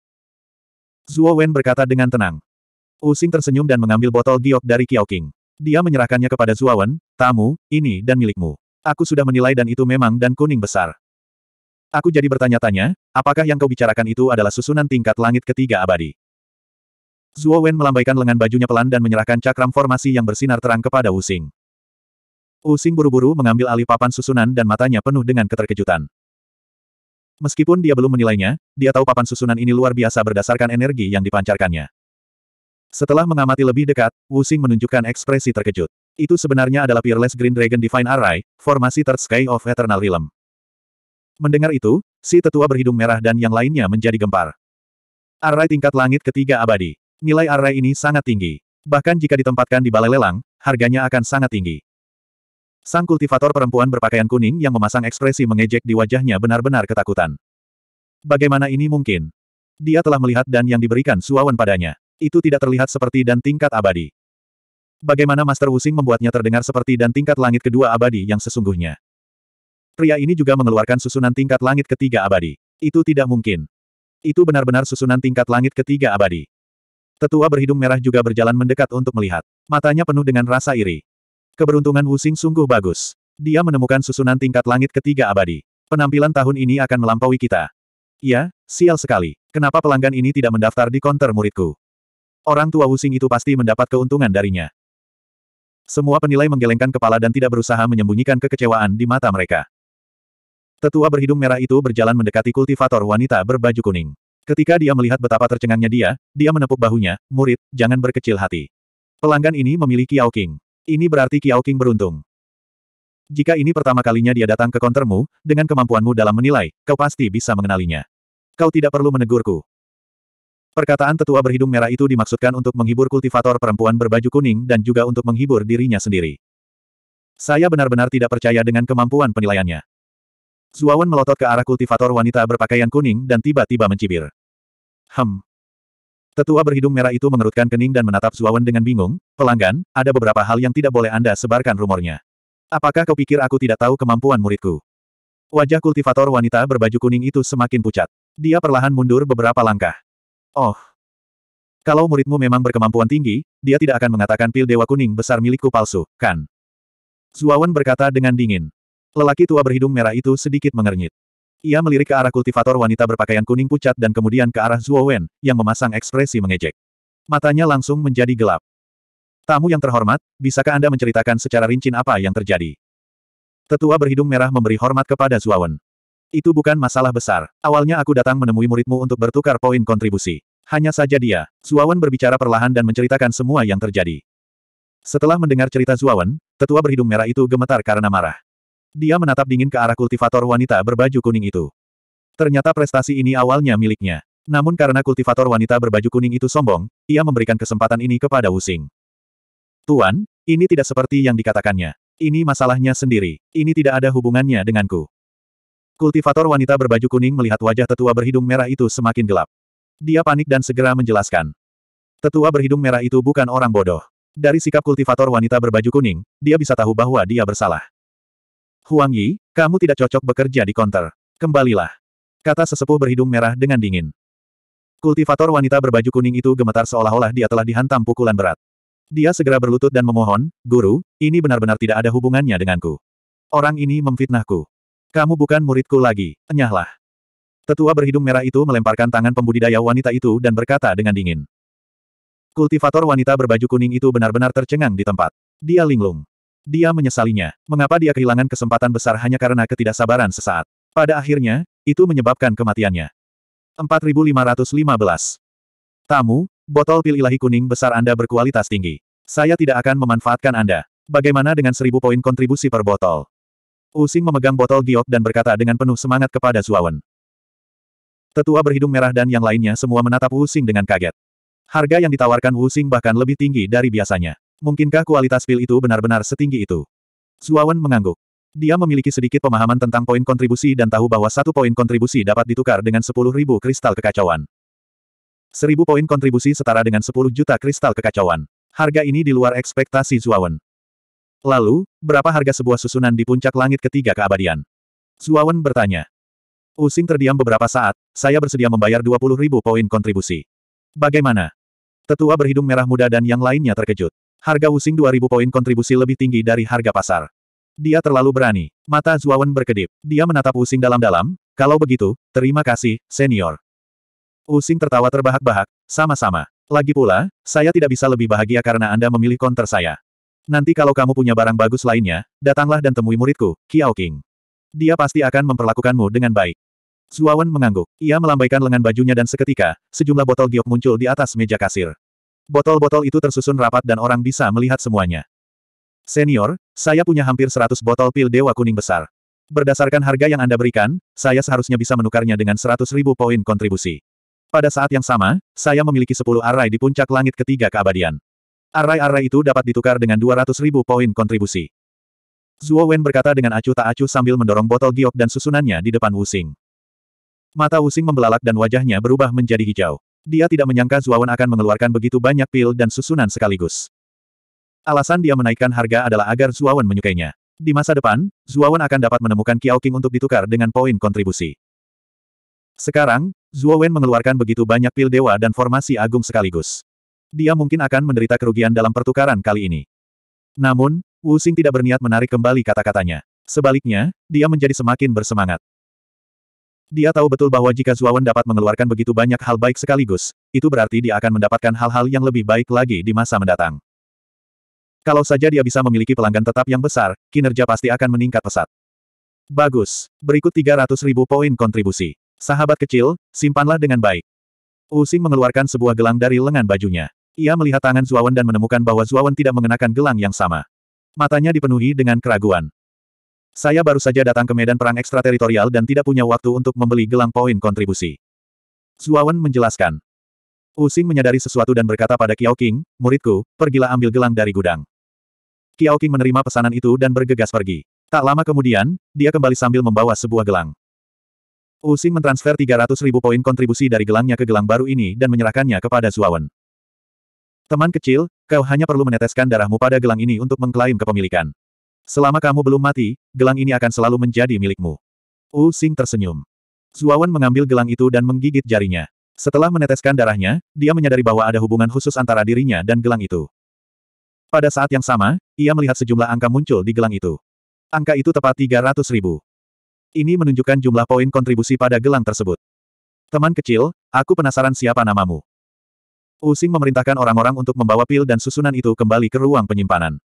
S1: Zuo Wen berkata dengan tenang. Using tersenyum dan mengambil botol giok dari Kiao King. Dia menyerahkannya kepada Zuo Wen, tamu, ini dan milikmu. Aku sudah menilai dan itu memang dan kuning besar. Aku jadi bertanya-tanya, apakah yang kau bicarakan itu adalah susunan tingkat langit ketiga abadi? Zuo Wen melambaikan lengan bajunya pelan dan menyerahkan cakram formasi yang bersinar terang kepada Wu Xing. Using buru-buru mengambil alih papan susunan dan matanya penuh dengan keterkejutan. Meskipun dia belum menilainya, dia tahu papan susunan ini luar biasa berdasarkan energi yang dipancarkannya. Setelah mengamati lebih dekat, Wusing menunjukkan ekspresi terkejut. Itu sebenarnya adalah Peerless Green Dragon Divine Array, formasi Third Sky of Eternal Realm. Mendengar itu, si tetua berhidung merah dan yang lainnya menjadi gempar. Array tingkat langit ketiga abadi. Nilai array ini sangat tinggi. Bahkan jika ditempatkan di balai lelang, harganya akan sangat tinggi. Sang kultivator perempuan berpakaian kuning yang memasang ekspresi mengejek di wajahnya benar-benar ketakutan. Bagaimana ini mungkin? Dia telah melihat dan yang diberikan suawan padanya. Itu tidak terlihat seperti dan tingkat abadi. Bagaimana Master Wusing membuatnya terdengar seperti dan tingkat langit kedua abadi yang sesungguhnya. Pria ini juga mengeluarkan susunan tingkat langit ketiga abadi. Itu tidak mungkin. Itu benar-benar susunan tingkat langit ketiga abadi. Tetua berhidung merah juga berjalan mendekat untuk melihat. Matanya penuh dengan rasa iri. Keberuntungan Wusing sungguh bagus. Dia menemukan susunan tingkat langit ketiga abadi. Penampilan tahun ini akan melampaui kita. Ya, sial sekali. Kenapa pelanggan ini tidak mendaftar di konter muridku? Orang tua Wusing itu pasti mendapat keuntungan darinya. Semua penilai menggelengkan kepala dan tidak berusaha menyembunyikan kekecewaan di mata mereka. Tetua berhidung merah itu berjalan mendekati kultivator wanita berbaju kuning. Ketika dia melihat betapa tercengangnya dia, dia menepuk bahunya, murid, jangan berkecil hati. Pelanggan ini memiliki Yao King. Ini berarti Kiao King beruntung. Jika ini pertama kalinya dia datang ke kontermu, dengan kemampuanmu dalam menilai, kau pasti bisa mengenalinya. Kau tidak perlu menegurku. Perkataan tetua berhidung merah itu dimaksudkan untuk menghibur kultivator perempuan berbaju kuning dan juga untuk menghibur dirinya sendiri. Saya benar-benar tidak percaya dengan kemampuan penilaiannya. Zuawan melotot ke arah kultivator wanita berpakaian kuning dan tiba-tiba mencibir. Hem, Tetua berhidung merah itu mengerutkan kening dan menatap Zuawan dengan bingung, pelanggan, ada beberapa hal yang tidak boleh Anda sebarkan rumornya. Apakah kau pikir aku tidak tahu kemampuan muridku? Wajah kultivator wanita berbaju kuning itu semakin pucat. Dia perlahan mundur beberapa langkah. Oh. Kalau muridmu memang berkemampuan tinggi, dia tidak akan mengatakan pil dewa kuning besar milikku palsu, kan? Zuawan berkata dengan dingin. Lelaki tua berhidung merah itu sedikit mengernyit. Ia melirik ke arah kultivator wanita berpakaian kuning pucat dan kemudian ke arah Zuo Wen, yang memasang ekspresi mengejek. Matanya langsung menjadi gelap. Tamu yang terhormat, bisakah Anda menceritakan secara rinci apa yang terjadi? Tetua berhidung merah memberi hormat kepada Zuawan. Itu bukan masalah besar. Awalnya aku datang menemui muridmu untuk bertukar poin kontribusi. Hanya saja dia, Zuawan berbicara perlahan dan menceritakan semua yang terjadi. Setelah mendengar cerita Zuawan, tetua berhidung merah itu gemetar karena marah. Dia menatap dingin ke arah kultivator wanita berbaju kuning itu. Ternyata prestasi ini awalnya miliknya. Namun karena kultivator wanita berbaju kuning itu sombong, ia memberikan kesempatan ini kepada Wusing. Tuan, ini tidak seperti yang dikatakannya. Ini masalahnya sendiri. Ini tidak ada hubungannya denganku. Kultivator wanita berbaju kuning melihat wajah tetua berhidung merah itu semakin gelap. Dia panik dan segera menjelaskan. Tetua berhidung merah itu bukan orang bodoh. Dari sikap kultivator wanita berbaju kuning, dia bisa tahu bahwa dia bersalah. Huang Yi, kamu tidak cocok bekerja di konter. Kembalilah. Kata sesepuh berhidung merah dengan dingin. Kultivator wanita berbaju kuning itu gemetar seolah-olah dia telah dihantam pukulan berat. Dia segera berlutut dan memohon, Guru, ini benar-benar tidak ada hubungannya denganku. Orang ini memfitnahku. Kamu bukan muridku lagi, enyahlah. Tetua berhidung merah itu melemparkan tangan pembudidaya wanita itu dan berkata dengan dingin. Kultivator wanita berbaju kuning itu benar-benar tercengang di tempat. Dia linglung. Dia menyesalinya. Mengapa dia kehilangan kesempatan besar hanya karena ketidaksabaran sesaat? Pada akhirnya, itu menyebabkan kematiannya. 4515. Tamu, botol pil ilahi kuning besar Anda berkualitas tinggi. Saya tidak akan memanfaatkan Anda. Bagaimana dengan seribu poin kontribusi per botol? Using memegang botol giok dan berkata dengan penuh semangat kepada Zuawan. Tetua berhidung merah dan yang lainnya semua menatap Using dengan kaget. Harga yang ditawarkan Using bahkan lebih tinggi dari biasanya. Mungkinkah kualitas pil itu benar-benar setinggi itu? Zuawan mengangguk. Dia memiliki sedikit pemahaman tentang poin kontribusi dan tahu bahwa satu poin kontribusi dapat ditukar dengan sepuluh ribu kristal kekacauan. Seribu poin kontribusi setara dengan sepuluh juta kristal kekacauan. Harga ini di luar ekspektasi Zuawan. Lalu, berapa harga sebuah susunan di puncak langit ketiga keabadian? Zuawan bertanya. Using terdiam beberapa saat, saya bersedia membayar dua puluh ribu poin kontribusi. Bagaimana? Tetua berhidung merah muda dan yang lainnya terkejut. Harga Wuxing 2000 poin kontribusi lebih tinggi dari harga pasar. Dia terlalu berani. Mata Zuawan berkedip. Dia menatap Wuxing dalam-dalam, kalau begitu, terima kasih, senior. Wuxing tertawa terbahak-bahak, sama-sama. Lagi pula, saya tidak bisa lebih bahagia karena Anda memilih konter saya. Nanti kalau kamu punya barang bagus lainnya, datanglah dan temui muridku, Kiao King. Dia pasti akan memperlakukanmu dengan baik. Zuawan mengangguk. Ia melambaikan lengan bajunya dan seketika, sejumlah botol giok muncul di atas meja kasir. Botol-botol itu tersusun rapat dan orang bisa melihat semuanya. Senior, saya punya hampir 100 botol pil dewa kuning besar. Berdasarkan harga yang Anda berikan, saya seharusnya bisa menukarnya dengan 100 ribu poin kontribusi. Pada saat yang sama, saya memiliki 10 array di puncak langit ketiga keabadian. Array-array itu dapat ditukar dengan 200 ribu poin kontribusi. Zhuo Wen berkata dengan acuh tak acuh sambil mendorong botol giok dan susunannya di depan Wu Xing. Mata Wu Xing membelalak dan wajahnya berubah menjadi hijau. Dia tidak menyangka Zuawan akan mengeluarkan begitu banyak pil dan susunan sekaligus. Alasan dia menaikkan harga adalah agar Zuawan menyukainya. Di masa depan, Zuawan akan dapat menemukan Qiao King untuk ditukar dengan poin kontribusi. Sekarang, Zuawan mengeluarkan begitu banyak pil dewa dan formasi agung sekaligus. Dia mungkin akan menderita kerugian dalam pertukaran kali ini. Namun, Wu Xing tidak berniat menarik kembali kata-katanya. Sebaliknya, dia menjadi semakin bersemangat. Dia tahu betul bahwa jika Zuawan dapat mengeluarkan begitu banyak hal baik sekaligus, itu berarti dia akan mendapatkan hal-hal yang lebih baik lagi di masa mendatang. Kalau saja dia bisa memiliki pelanggan tetap yang besar, kinerja pasti akan meningkat pesat. Bagus. Berikut 300 ribu poin kontribusi. Sahabat kecil, simpanlah dengan baik. Using mengeluarkan sebuah gelang dari lengan bajunya. Ia melihat tangan Zuawan dan menemukan bahwa Zuawan tidak mengenakan gelang yang sama. Matanya dipenuhi dengan keraguan. Saya baru saja datang ke medan perang ekstrateritorial dan tidak punya waktu untuk membeli gelang poin kontribusi. Zuawan menjelaskan. Using menyadari sesuatu dan berkata pada Kiao King, muridku, pergilah ambil gelang dari gudang. Kiao King menerima pesanan itu dan bergegas pergi. Tak lama kemudian, dia kembali sambil membawa sebuah gelang. Using mentransfer 300 ribu poin kontribusi dari gelangnya ke gelang baru ini dan menyerahkannya kepada Zuawan. Teman kecil, kau hanya perlu meneteskan darahmu pada gelang ini untuk mengklaim kepemilikan. Selama kamu belum mati, gelang ini akan selalu menjadi milikmu. Wu Xing tersenyum. Zuawan mengambil gelang itu dan menggigit jarinya. Setelah meneteskan darahnya, dia menyadari bahwa ada hubungan khusus antara dirinya dan gelang itu. Pada saat yang sama, ia melihat sejumlah angka muncul di gelang itu. Angka itu tepat 300 ribu. Ini menunjukkan jumlah poin kontribusi pada gelang tersebut. Teman kecil, aku penasaran siapa namamu. Using memerintahkan orang-orang untuk membawa pil dan susunan itu kembali ke ruang penyimpanan.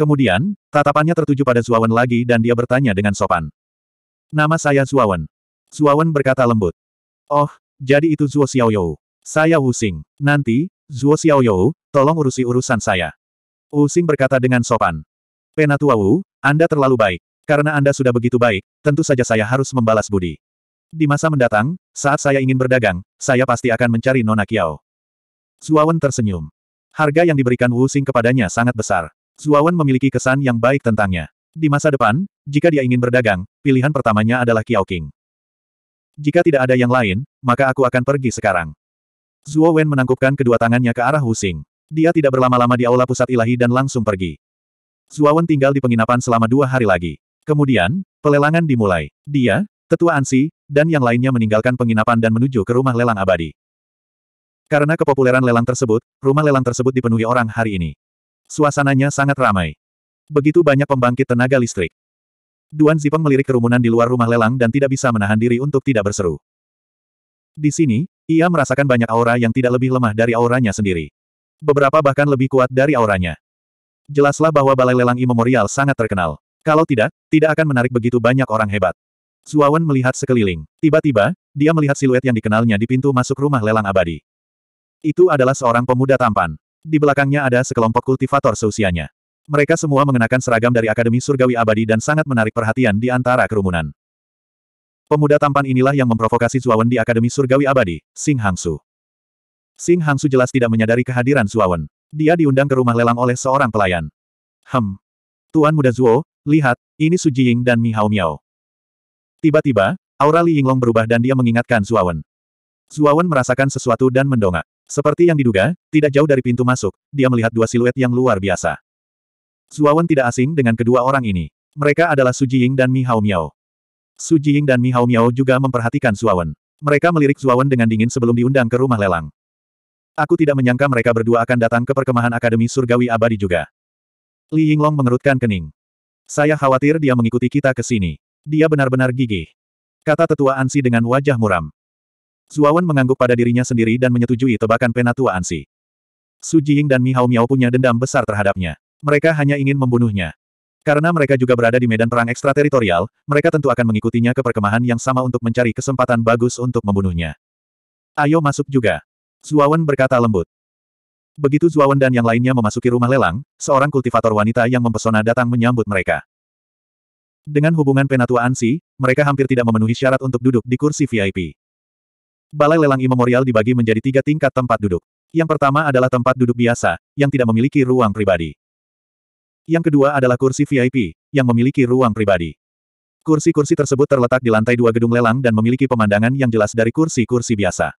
S1: Kemudian, tatapannya tertuju pada Zuawan lagi dan dia bertanya dengan sopan. Nama saya Zuawan. Zuawan berkata lembut. Oh, jadi itu Zuo Xiaoyou. Saya Wu Wuxing. Nanti, Zuo Xiaoyou, tolong urusi urusan saya. Wu Wuxing berkata dengan sopan. Penatua Wu, Anda terlalu baik. Karena Anda sudah begitu baik, tentu saja saya harus membalas budi. Di masa mendatang, saat saya ingin berdagang, saya pasti akan mencari Nona Kiao. Zuawan tersenyum. Harga yang diberikan Wu Xing kepadanya sangat besar. Zuawan memiliki kesan yang baik tentangnya. Di masa depan, jika dia ingin berdagang, pilihan pertamanya adalah Kiao King. Jika tidak ada yang lain, maka aku akan pergi sekarang. Zuo Wen menangkupkan kedua tangannya ke arah Husing. Dia tidak berlama-lama di aula pusat ilahi dan langsung pergi. Zuo Wen tinggal di penginapan selama dua hari lagi. Kemudian, pelelangan dimulai. Dia, tetua Ansi, dan yang lainnya meninggalkan penginapan dan menuju ke rumah lelang abadi. Karena kepopuleran lelang tersebut, rumah lelang tersebut dipenuhi orang hari ini. Suasananya sangat ramai. Begitu banyak pembangkit tenaga listrik. Duan Zipeng melirik kerumunan di luar rumah lelang dan tidak bisa menahan diri untuk tidak berseru. Di sini, ia merasakan banyak aura yang tidak lebih lemah dari auranya sendiri. Beberapa bahkan lebih kuat dari auranya. Jelaslah bahwa Balai Lelang I sangat terkenal. Kalau tidak, tidak akan menarik begitu banyak orang hebat. Zuawan melihat sekeliling. Tiba-tiba, dia melihat siluet yang dikenalnya di pintu masuk rumah lelang abadi. Itu adalah seorang pemuda tampan. Di belakangnya ada sekelompok kultivator seusianya. Mereka semua mengenakan seragam dari Akademi Surgawi Abadi dan sangat menarik perhatian di antara kerumunan. Pemuda tampan inilah yang memprovokasi Zuawan di Akademi Surgawi Abadi, Sing Hangsu. Sing Hangsu jelas tidak menyadari kehadiran Zuawan. Dia diundang ke rumah lelang oleh seorang pelayan. Hem. Tuan muda Zuo, lihat, ini Su Jiying dan Mi Hao Miao. Tiba-tiba, aura Li Yinglong berubah dan dia mengingatkan Zuawan. Zuawan merasakan sesuatu dan mendongak. Seperti yang diduga, tidak jauh dari pintu masuk, dia melihat dua siluet yang luar biasa. Zuawan tidak asing dengan kedua orang ini. Mereka adalah Su Jiying dan Mi Hao Miao. Su Jiying dan Mi Hao Miao juga memperhatikan Zuawan. Mereka melirik Zuawan dengan dingin sebelum diundang ke rumah lelang. Aku tidak menyangka mereka berdua akan datang ke perkemahan Akademi Surgawi Abadi juga. Li Yinglong mengerutkan kening. Saya khawatir dia mengikuti kita ke sini. Dia benar-benar gigih. Kata tetua Ansi dengan wajah muram. Zuawan mengangguk pada dirinya sendiri dan menyetujui tebakan penatua Ansi. Su Jing dan Mi Hao Miao punya dendam besar terhadapnya. Mereka hanya ingin membunuhnya. Karena mereka juga berada di medan perang ekstrateritorial, mereka tentu akan mengikutinya ke perkemahan yang sama untuk mencari kesempatan bagus untuk membunuhnya. Ayo masuk juga. Zuawan berkata lembut. Begitu Zuawan dan yang lainnya memasuki rumah lelang, seorang kultivator wanita yang mempesona datang menyambut mereka. Dengan hubungan penatua Ansi, mereka hampir tidak memenuhi syarat untuk duduk di kursi VIP. Balai Lelang Imemorial dibagi menjadi tiga tingkat tempat duduk. Yang pertama adalah tempat duduk biasa, yang tidak memiliki ruang pribadi. Yang kedua adalah kursi VIP, yang memiliki ruang pribadi. Kursi-kursi tersebut terletak di lantai dua gedung lelang dan memiliki pemandangan yang jelas dari kursi-kursi biasa.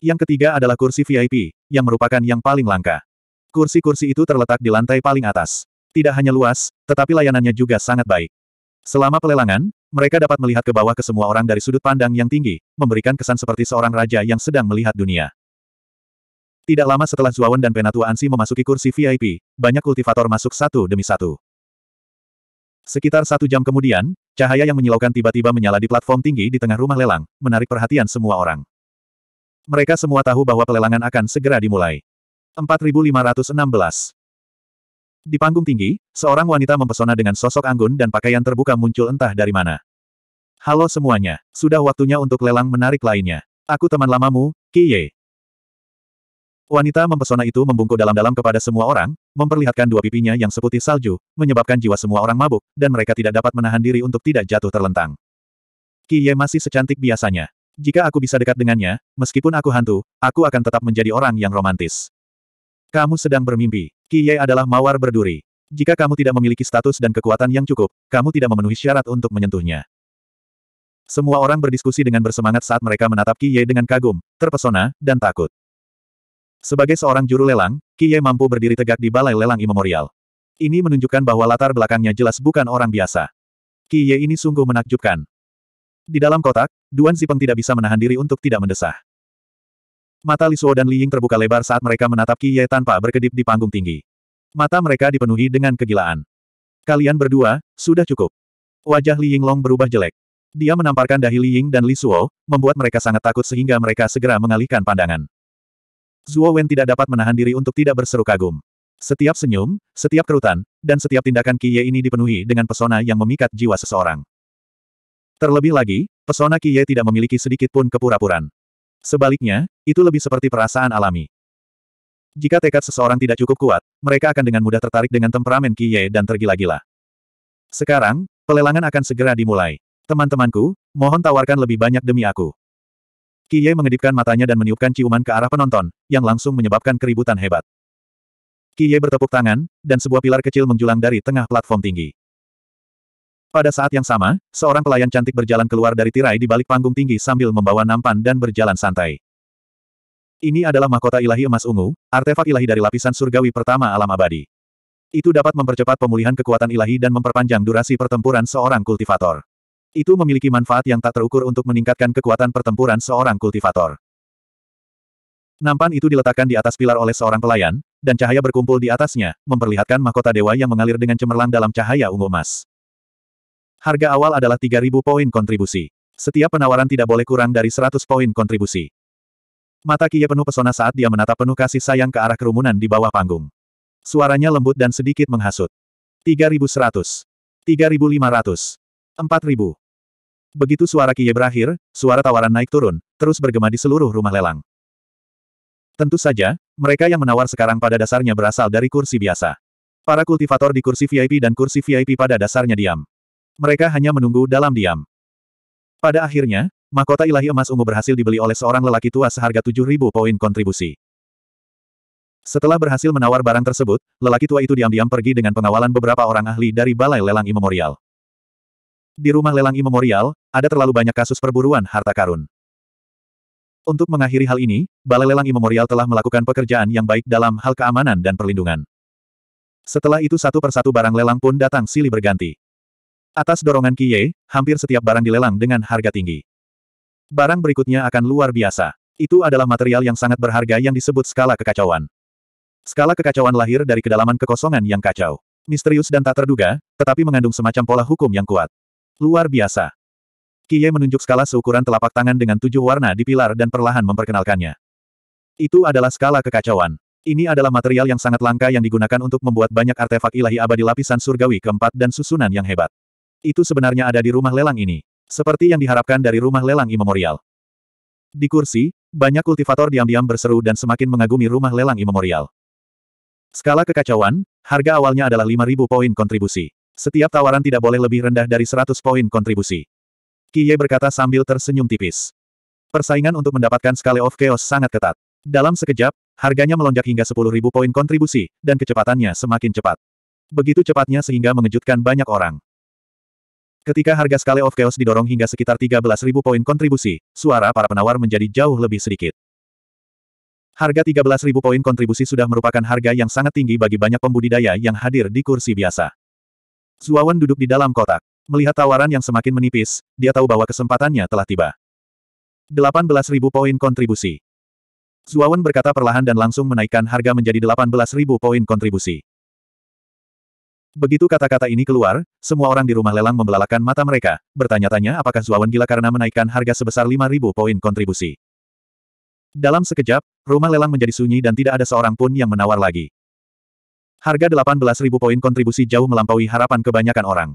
S1: Yang ketiga adalah kursi VIP, yang merupakan yang paling langka. Kursi-kursi itu terletak di lantai paling atas. Tidak hanya luas, tetapi layanannya juga sangat baik. Selama pelelangan, mereka dapat melihat ke bawah ke semua orang dari sudut pandang yang tinggi, memberikan kesan seperti seorang raja yang sedang melihat dunia. Tidak lama setelah Zuawan dan Penatua Ansi memasuki kursi VIP, banyak kultivator masuk satu demi satu. Sekitar satu jam kemudian, cahaya yang menyilaukan tiba-tiba menyala di platform tinggi di tengah rumah lelang, menarik perhatian semua orang. Mereka semua tahu bahwa pelelangan akan segera dimulai. 4516 di panggung tinggi, seorang wanita mempesona dengan sosok anggun dan pakaian terbuka muncul entah dari mana. Halo semuanya, sudah waktunya untuk lelang menarik lainnya. Aku teman lamamu, Kiye. Wanita mempesona itu membungkuk dalam-dalam kepada semua orang, memperlihatkan dua pipinya yang seputih salju, menyebabkan jiwa semua orang mabuk, dan mereka tidak dapat menahan diri untuk tidak jatuh terlentang. Kiye masih secantik biasanya. Jika aku bisa dekat dengannya, meskipun aku hantu, aku akan tetap menjadi orang yang romantis. Kamu sedang bermimpi. Ye adalah mawar berduri. Jika kamu tidak memiliki status dan kekuatan yang cukup, kamu tidak memenuhi syarat untuk menyentuhnya. Semua orang berdiskusi dengan bersemangat saat mereka menatap Ye dengan kagum, terpesona, dan takut. Sebagai seorang juru lelang, Ye mampu berdiri tegak di balai lelang imemorial. Ini menunjukkan bahwa latar belakangnya jelas bukan orang biasa. Ye ini sungguh menakjubkan. Di dalam kotak, Duan Zipeng tidak bisa menahan diri untuk tidak mendesah. Mata Li Lisuo dan Li Ying terbuka lebar saat mereka menatap Ye tanpa berkedip di panggung tinggi. Mata mereka dipenuhi dengan kegilaan. Kalian berdua, sudah cukup. Wajah Li Ying Long berubah jelek. Dia menamparkan dahi Li Ying dan Li Suo, membuat mereka sangat takut sehingga mereka segera mengalihkan pandangan. Zuo Wen tidak dapat menahan diri untuk tidak berseru kagum. Setiap senyum, setiap kerutan, dan setiap tindakan Ye ini dipenuhi dengan pesona yang memikat jiwa seseorang. Terlebih lagi, pesona Ye tidak memiliki sedikit pun kepura-puraan. Sebaliknya, itu lebih seperti perasaan alami. Jika tekad seseorang tidak cukup kuat, mereka akan dengan mudah tertarik dengan temperamen Kiye dan tergila-gila. Sekarang, pelelangan akan segera dimulai. Teman-temanku, mohon tawarkan lebih banyak demi aku. Kiye mengedipkan matanya dan meniupkan ciuman ke arah penonton, yang langsung menyebabkan keributan hebat. Kiye bertepuk tangan, dan sebuah pilar kecil menjulang dari tengah platform tinggi. Pada saat yang sama, seorang pelayan cantik berjalan keluar dari tirai di balik panggung tinggi sambil membawa nampan dan berjalan santai. Ini adalah mahkota ilahi emas ungu, artefak ilahi dari lapisan surgawi pertama alam abadi. Itu dapat mempercepat pemulihan kekuatan ilahi dan memperpanjang durasi pertempuran seorang kultivator. Itu memiliki manfaat yang tak terukur untuk meningkatkan kekuatan pertempuran seorang kultivator. Nampan itu diletakkan di atas pilar oleh seorang pelayan, dan cahaya berkumpul di atasnya, memperlihatkan mahkota dewa yang mengalir dengan cemerlang dalam cahaya ungu emas. Harga awal adalah 3.000 poin kontribusi. Setiap penawaran tidak boleh kurang dari 100 poin kontribusi. Mata Kie penuh pesona saat dia menatap penuh kasih sayang ke arah kerumunan di bawah panggung. Suaranya lembut dan sedikit menghasut. 3.100. 3.500. 4.000. Begitu suara Kie berakhir, suara tawaran naik turun, terus bergema di seluruh rumah lelang. Tentu saja, mereka yang menawar sekarang pada dasarnya berasal dari kursi biasa. Para kultivator di kursi VIP dan kursi VIP pada dasarnya diam. Mereka hanya menunggu dalam diam. Pada akhirnya, mahkota ilahi emas ungu berhasil dibeli oleh seorang lelaki tua seharga 7.000 poin kontribusi. Setelah berhasil menawar barang tersebut, lelaki tua itu diam-diam pergi dengan pengawalan beberapa orang ahli dari Balai Lelang Imemorial. Di rumah lelang imemorial, ada terlalu banyak kasus perburuan harta karun. Untuk mengakhiri hal ini, Balai Lelang Imemorial telah melakukan pekerjaan yang baik dalam hal keamanan dan perlindungan. Setelah itu satu persatu barang lelang pun datang silih berganti. Atas dorongan Kiye, hampir setiap barang dilelang dengan harga tinggi. Barang berikutnya akan luar biasa. Itu adalah material yang sangat berharga yang disebut skala kekacauan. Skala kekacauan lahir dari kedalaman kekosongan yang kacau. Misterius dan tak terduga, tetapi mengandung semacam pola hukum yang kuat. Luar biasa. Kiye menunjuk skala seukuran telapak tangan dengan tujuh warna di pilar dan perlahan memperkenalkannya. Itu adalah skala kekacauan. Ini adalah material yang sangat langka yang digunakan untuk membuat banyak artefak ilahi abadi lapisan surgawi keempat dan susunan yang hebat. Itu sebenarnya ada di rumah lelang ini. Seperti yang diharapkan dari rumah lelang imemorial. Di kursi, banyak kultivator diam-diam berseru dan semakin mengagumi rumah lelang imemorial. Skala kekacauan, harga awalnya adalah 5.000 poin kontribusi. Setiap tawaran tidak boleh lebih rendah dari 100 poin kontribusi. Kiye berkata sambil tersenyum tipis. Persaingan untuk mendapatkan Scale of Chaos sangat ketat. Dalam sekejap, harganya melonjak hingga 10.000 poin kontribusi, dan kecepatannya semakin cepat. Begitu cepatnya sehingga mengejutkan banyak orang. Ketika harga Scale of Chaos didorong hingga sekitar 13.000 poin kontribusi, suara para penawar menjadi jauh lebih sedikit. Harga 13.000 poin kontribusi sudah merupakan harga yang sangat tinggi bagi banyak pembudidaya yang hadir di kursi biasa. Zuawan duduk di dalam kotak. Melihat tawaran yang semakin menipis, dia tahu bahwa kesempatannya telah tiba. 18.000 poin kontribusi. Zuawan berkata perlahan dan langsung menaikkan harga menjadi 18.000 poin kontribusi. Begitu kata-kata ini keluar, semua orang di rumah lelang membelalakan mata mereka, bertanya-tanya apakah Zuawan gila karena menaikkan harga sebesar 5.000 poin kontribusi. Dalam sekejap, rumah lelang menjadi sunyi dan tidak ada seorang pun yang menawar lagi. Harga 18.000 poin kontribusi jauh melampaui harapan kebanyakan orang.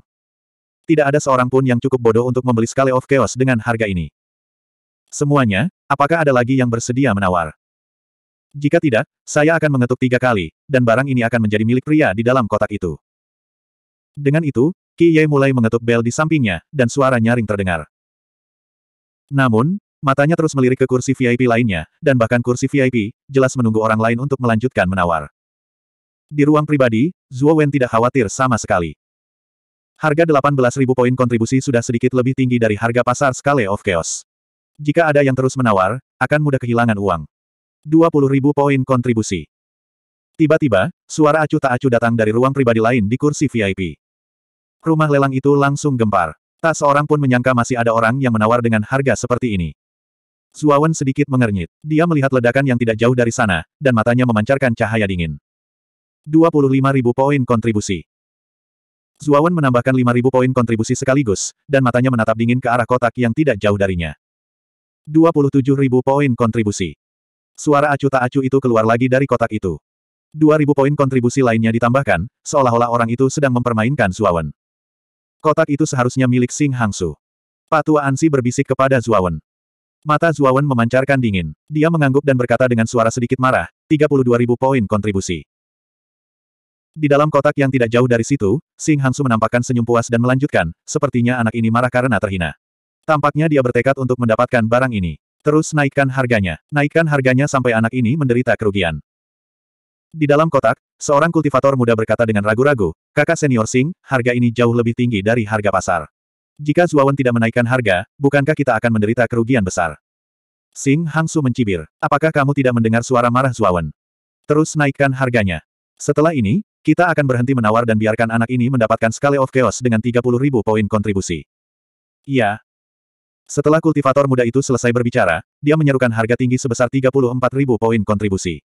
S1: Tidak ada seorang pun yang cukup bodoh untuk membeli Scale of Chaos dengan harga ini. Semuanya, apakah ada lagi yang bersedia menawar? Jika tidak, saya akan mengetuk tiga kali, dan barang ini akan menjadi milik pria di dalam kotak itu. Dengan itu, Qi Ye mulai mengetuk bel di sampingnya, dan suara nyaring terdengar. Namun, matanya terus melirik ke kursi VIP lainnya, dan bahkan kursi VIP, jelas menunggu orang lain untuk melanjutkan menawar. Di ruang pribadi, Zuo Wen tidak khawatir sama sekali. Harga 18.000 poin kontribusi sudah sedikit lebih tinggi dari harga pasar Scale of Chaos. Jika ada yang terus menawar, akan mudah kehilangan uang. 20.000 poin kontribusi. Tiba-tiba, suara acuh tak acuh datang dari ruang pribadi lain di kursi VIP. Rumah lelang itu langsung gempar. Tak seorang pun menyangka masih ada orang yang menawar dengan harga seperti ini. Zuawan sedikit mengernyit. Dia melihat ledakan yang tidak jauh dari sana, dan matanya memancarkan cahaya dingin. 25.000 poin kontribusi. Zuawan menambahkan 5.000 poin kontribusi sekaligus, dan matanya menatap dingin ke arah kotak yang tidak jauh darinya. 27.000 poin kontribusi. Suara acu tak acu itu keluar lagi dari kotak itu. 2.000 poin kontribusi lainnya ditambahkan, seolah-olah orang itu sedang mempermainkan Zuawan. Kotak itu seharusnya milik Sing Hangsu. Pak Tua Ansi berbisik kepada Zuawan. Mata Zuawan memancarkan dingin. Dia mengangguk dan berkata dengan suara sedikit marah, ribu poin kontribusi. Di dalam kotak yang tidak jauh dari situ, Sing Hangsu menampakkan senyum puas dan melanjutkan, sepertinya anak ini marah karena terhina. Tampaknya dia bertekad untuk mendapatkan barang ini. Terus naikkan harganya. Naikkan harganya sampai anak ini menderita kerugian. Di dalam kotak, seorang kultivator muda berkata dengan ragu-ragu, kakak senior Sing, harga ini jauh lebih tinggi dari harga pasar. Jika Zuawan tidak menaikkan harga, bukankah kita akan menderita kerugian besar? Sing Hangsu mencibir, apakah kamu tidak mendengar suara marah Zuawan? Terus naikkan harganya. Setelah ini, kita akan berhenti menawar dan biarkan anak ini mendapatkan Scale of Chaos dengan 30 ribu poin kontribusi. Iya, setelah kultivator muda itu selesai berbicara, dia menyerukan harga tinggi sebesar 34 ribu poin kontribusi.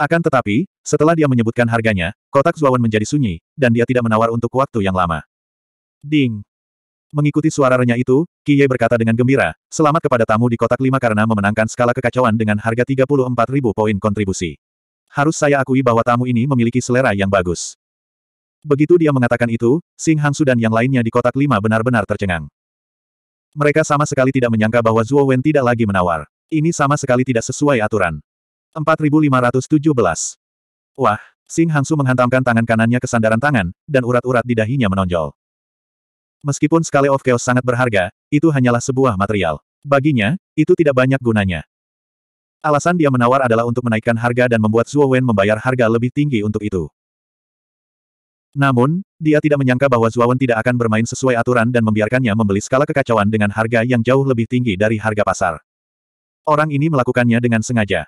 S1: Akan tetapi, setelah dia menyebutkan harganya, kotak Zuawan menjadi sunyi, dan dia tidak menawar untuk waktu yang lama. Ding! Mengikuti suara renyah itu, Kiye berkata dengan gembira, selamat kepada tamu di kotak 5 karena memenangkan skala kekacauan dengan harga 34.000 poin kontribusi. Harus saya akui bahwa tamu ini memiliki selera yang bagus. Begitu dia mengatakan itu, Sing Hangsu dan yang lainnya di kotak 5 benar-benar tercengang. Mereka sama sekali tidak menyangka bahwa Zuo Wen tidak lagi menawar. Ini sama sekali tidak sesuai aturan. 4517. Wah, Sing Hangsu menghantamkan tangan kanannya ke sandaran tangan, dan urat-urat di dahinya menonjol. Meskipun Scale of Chaos sangat berharga, itu hanyalah sebuah material. Baginya, itu tidak banyak gunanya. Alasan dia menawar adalah untuk menaikkan harga dan membuat Zuo Wen membayar harga lebih tinggi untuk itu. Namun, dia tidak menyangka bahwa Zuo Wen tidak akan bermain sesuai aturan dan membiarkannya membeli skala kekacauan dengan harga yang jauh lebih tinggi dari harga pasar. Orang ini melakukannya dengan sengaja.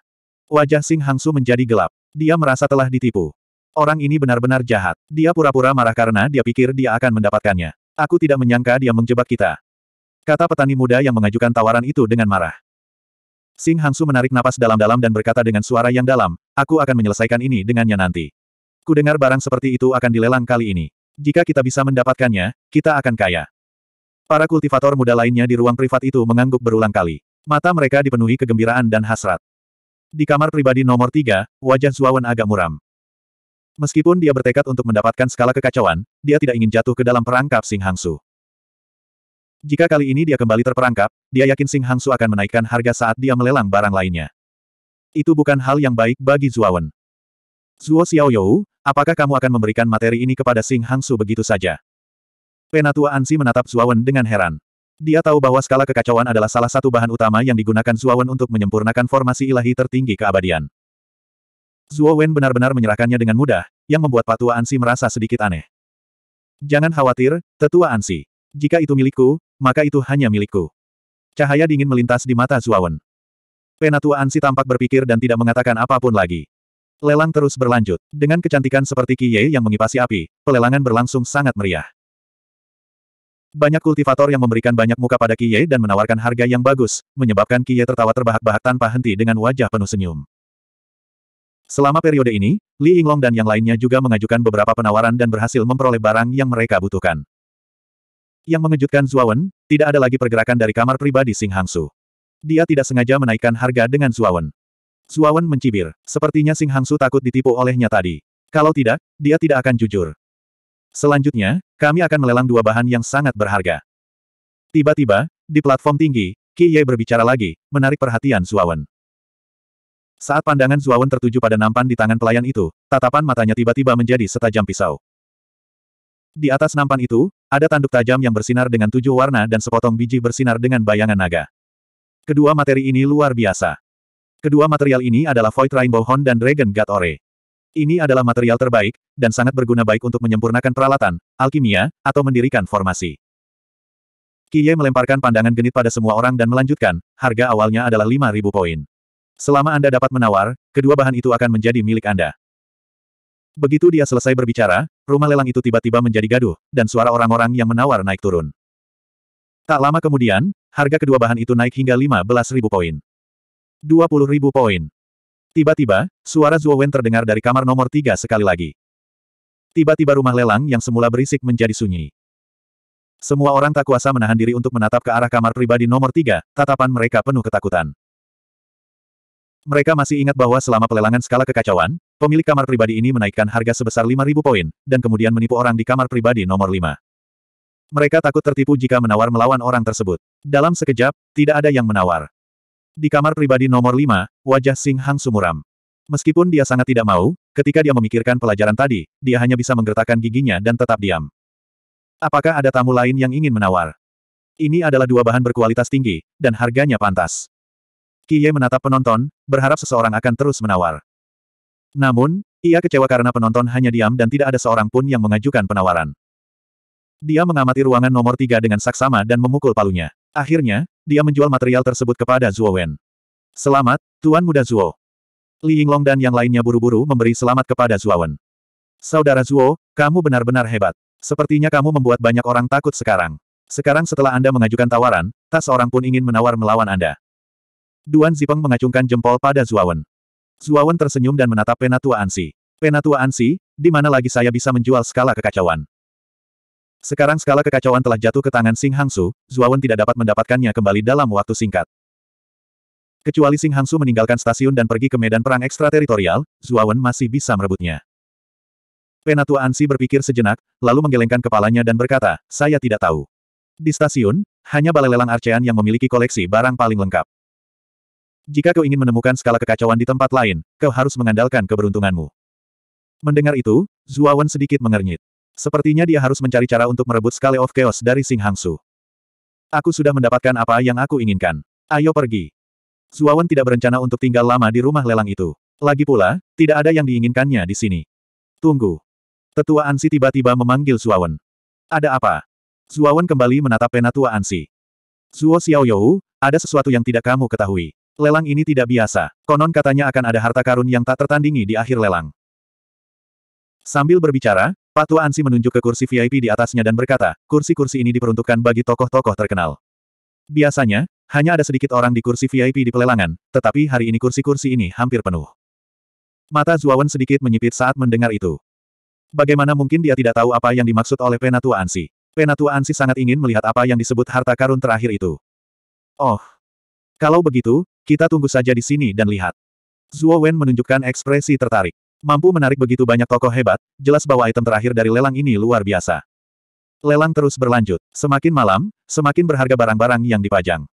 S1: Wajah Sing Hangsu menjadi gelap. Dia merasa telah ditipu. Orang ini benar-benar jahat. Dia pura-pura marah karena dia pikir dia akan mendapatkannya. Aku tidak menyangka dia menjebak kita. Kata petani muda yang mengajukan tawaran itu dengan marah. Sing Hangsu menarik napas dalam-dalam dan berkata dengan suara yang dalam, aku akan menyelesaikan ini dengannya nanti. Kudengar barang seperti itu akan dilelang kali ini. Jika kita bisa mendapatkannya, kita akan kaya. Para kultivator muda lainnya di ruang privat itu mengangguk berulang kali. Mata mereka dipenuhi kegembiraan dan hasrat. Di kamar pribadi nomor tiga, wajah Zuawan agak muram. Meskipun dia bertekad untuk mendapatkan skala kekacauan, dia tidak ingin jatuh ke dalam perangkap Sing Hangsu. Jika kali ini dia kembali terperangkap, dia yakin Sing Hangsu akan menaikkan harga saat dia melelang barang lainnya. Itu bukan hal yang baik bagi Zuawan. Zuo Xiaoyou, apakah kamu akan memberikan materi ini kepada Sing Hangsu begitu saja? Penatua Ansi menatap Zuawan dengan heran. Dia tahu bahwa skala kekacauan adalah salah satu bahan utama yang digunakan Wen untuk menyempurnakan formasi ilahi tertinggi keabadian. Wen benar-benar menyerahkannya dengan mudah, yang membuat Patua Ansi merasa sedikit aneh. Jangan khawatir, Tetua Ansi. Jika itu milikku, maka itu hanya milikku. Cahaya dingin melintas di mata Wen. Penatua Ansi tampak berpikir dan tidak mengatakan apapun lagi. Lelang terus berlanjut. Dengan kecantikan seperti Kie yang mengipasi api, pelelangan berlangsung sangat meriah. Banyak kultivator yang memberikan banyak muka pada Kiye dan menawarkan harga yang bagus, menyebabkan Kiye tertawa terbahak-bahak tanpa henti dengan wajah penuh senyum. Selama periode ini, Li Yinglong dan yang lainnya juga mengajukan beberapa penawaran dan berhasil memperoleh barang yang mereka butuhkan. Yang mengejutkan Zuawan, tidak ada lagi pergerakan dari kamar pribadi Sing Hangsu. Dia tidak sengaja menaikkan harga dengan Zuawan. Zuawan mencibir, sepertinya Sing Hangsu takut ditipu olehnya tadi. Kalau tidak, dia tidak akan jujur. Selanjutnya, kami akan melelang dua bahan yang sangat berharga. Tiba-tiba, di platform tinggi, Qi Ye berbicara lagi, menarik perhatian Zuawan. Saat pandangan Zuawan tertuju pada nampan di tangan pelayan itu, tatapan matanya tiba-tiba menjadi setajam pisau. Di atas nampan itu, ada tanduk tajam yang bersinar dengan tujuh warna dan sepotong biji bersinar dengan bayangan naga. Kedua materi ini luar biasa. Kedua material ini adalah Void Rainbow Horn dan Dragon God Ore. Ini adalah material terbaik, dan sangat berguna baik untuk menyempurnakan peralatan, alkimia, atau mendirikan formasi. Kiye melemparkan pandangan genit pada semua orang dan melanjutkan, harga awalnya adalah 5.000 poin. Selama Anda dapat menawar, kedua bahan itu akan menjadi milik Anda. Begitu dia selesai berbicara, rumah lelang itu tiba-tiba menjadi gaduh, dan suara orang-orang yang menawar naik turun. Tak lama kemudian, harga kedua bahan itu naik hingga 15.000 poin. 20.000 poin. Tiba-tiba, suara Wen terdengar dari kamar nomor tiga sekali lagi. Tiba-tiba rumah lelang yang semula berisik menjadi sunyi. Semua orang tak kuasa menahan diri untuk menatap ke arah kamar pribadi nomor tiga, tatapan mereka penuh ketakutan. Mereka masih ingat bahwa selama pelelangan skala kekacauan, pemilik kamar pribadi ini menaikkan harga sebesar 5.000 poin, dan kemudian menipu orang di kamar pribadi nomor lima. Mereka takut tertipu jika menawar melawan orang tersebut. Dalam sekejap, tidak ada yang menawar. Di kamar pribadi nomor 5, wajah Sing Hang sumuram. Meskipun dia sangat tidak mau, ketika dia memikirkan pelajaran tadi, dia hanya bisa menggertakkan giginya dan tetap diam. Apakah ada tamu lain yang ingin menawar? Ini adalah dua bahan berkualitas tinggi, dan harganya pantas. Kiye menatap penonton, berharap seseorang akan terus menawar. Namun, ia kecewa karena penonton hanya diam dan tidak ada seorang pun yang mengajukan penawaran. Dia mengamati ruangan nomor tiga dengan saksama dan memukul palunya. Akhirnya, dia menjual material tersebut kepada Zhuo Wen. Selamat, Tuan Muda Zuo. Li Yinglong dan yang lainnya buru-buru memberi selamat kepada Zhuo Wen. Saudara Zhuo, kamu benar-benar hebat. Sepertinya kamu membuat banyak orang takut sekarang. Sekarang setelah Anda mengajukan tawaran, tak seorang pun ingin menawar melawan Anda. Duan Zipeng mengacungkan jempol pada Wen. Zuo Wen tersenyum dan menatap penatua Ansi. Penatua Ansi, di mana lagi saya bisa menjual skala kekacauan? Sekarang skala kekacauan telah jatuh ke tangan Sing Hangsu, Zuawan tidak dapat mendapatkannya kembali dalam waktu singkat. Kecuali Sing Hangsu meninggalkan stasiun dan pergi ke medan perang ekstrateritorial, Zuawan masih bisa merebutnya. Penatua Ansi berpikir sejenak, lalu menggelengkan kepalanya dan berkata, saya tidak tahu. Di stasiun, hanya balai lelang Arcean yang memiliki koleksi barang paling lengkap. Jika kau ingin menemukan skala kekacauan di tempat lain, kau harus mengandalkan keberuntunganmu. Mendengar itu, Zuawan sedikit mengernyit. Sepertinya dia harus mencari cara untuk merebut Scale of Chaos dari Sing Hangsu. Aku sudah mendapatkan apa yang aku inginkan. Ayo pergi. Zuawan tidak berencana untuk tinggal lama di rumah lelang itu. Lagi pula, tidak ada yang diinginkannya di sini. Tunggu. Tetua Ansi tiba-tiba memanggil Zuawan. Ada apa? Zuawan kembali menatap penatua Ansi. Zuo Xiaoyou, ada sesuatu yang tidak kamu ketahui. Lelang ini tidak biasa. Konon katanya akan ada harta karun yang tak tertandingi di akhir lelang. Sambil berbicara, Patua Ansi menunjuk ke kursi VIP di atasnya dan berkata, kursi-kursi ini diperuntukkan bagi tokoh-tokoh terkenal. Biasanya, hanya ada sedikit orang di kursi VIP di pelelangan, tetapi hari ini kursi-kursi ini hampir penuh. Mata Zuawan sedikit menyipit saat mendengar itu. Bagaimana mungkin dia tidak tahu apa yang dimaksud oleh Penatua Ansi? Penatua Ansi sangat ingin melihat apa yang disebut harta karun terakhir itu. Oh. Kalau begitu, kita tunggu saja di sini dan lihat. Zuo Wen menunjukkan ekspresi tertarik. Mampu menarik begitu banyak tokoh hebat, jelas bahwa item terakhir dari lelang ini luar biasa. Lelang terus berlanjut. Semakin malam, semakin berharga barang-barang yang dipajang.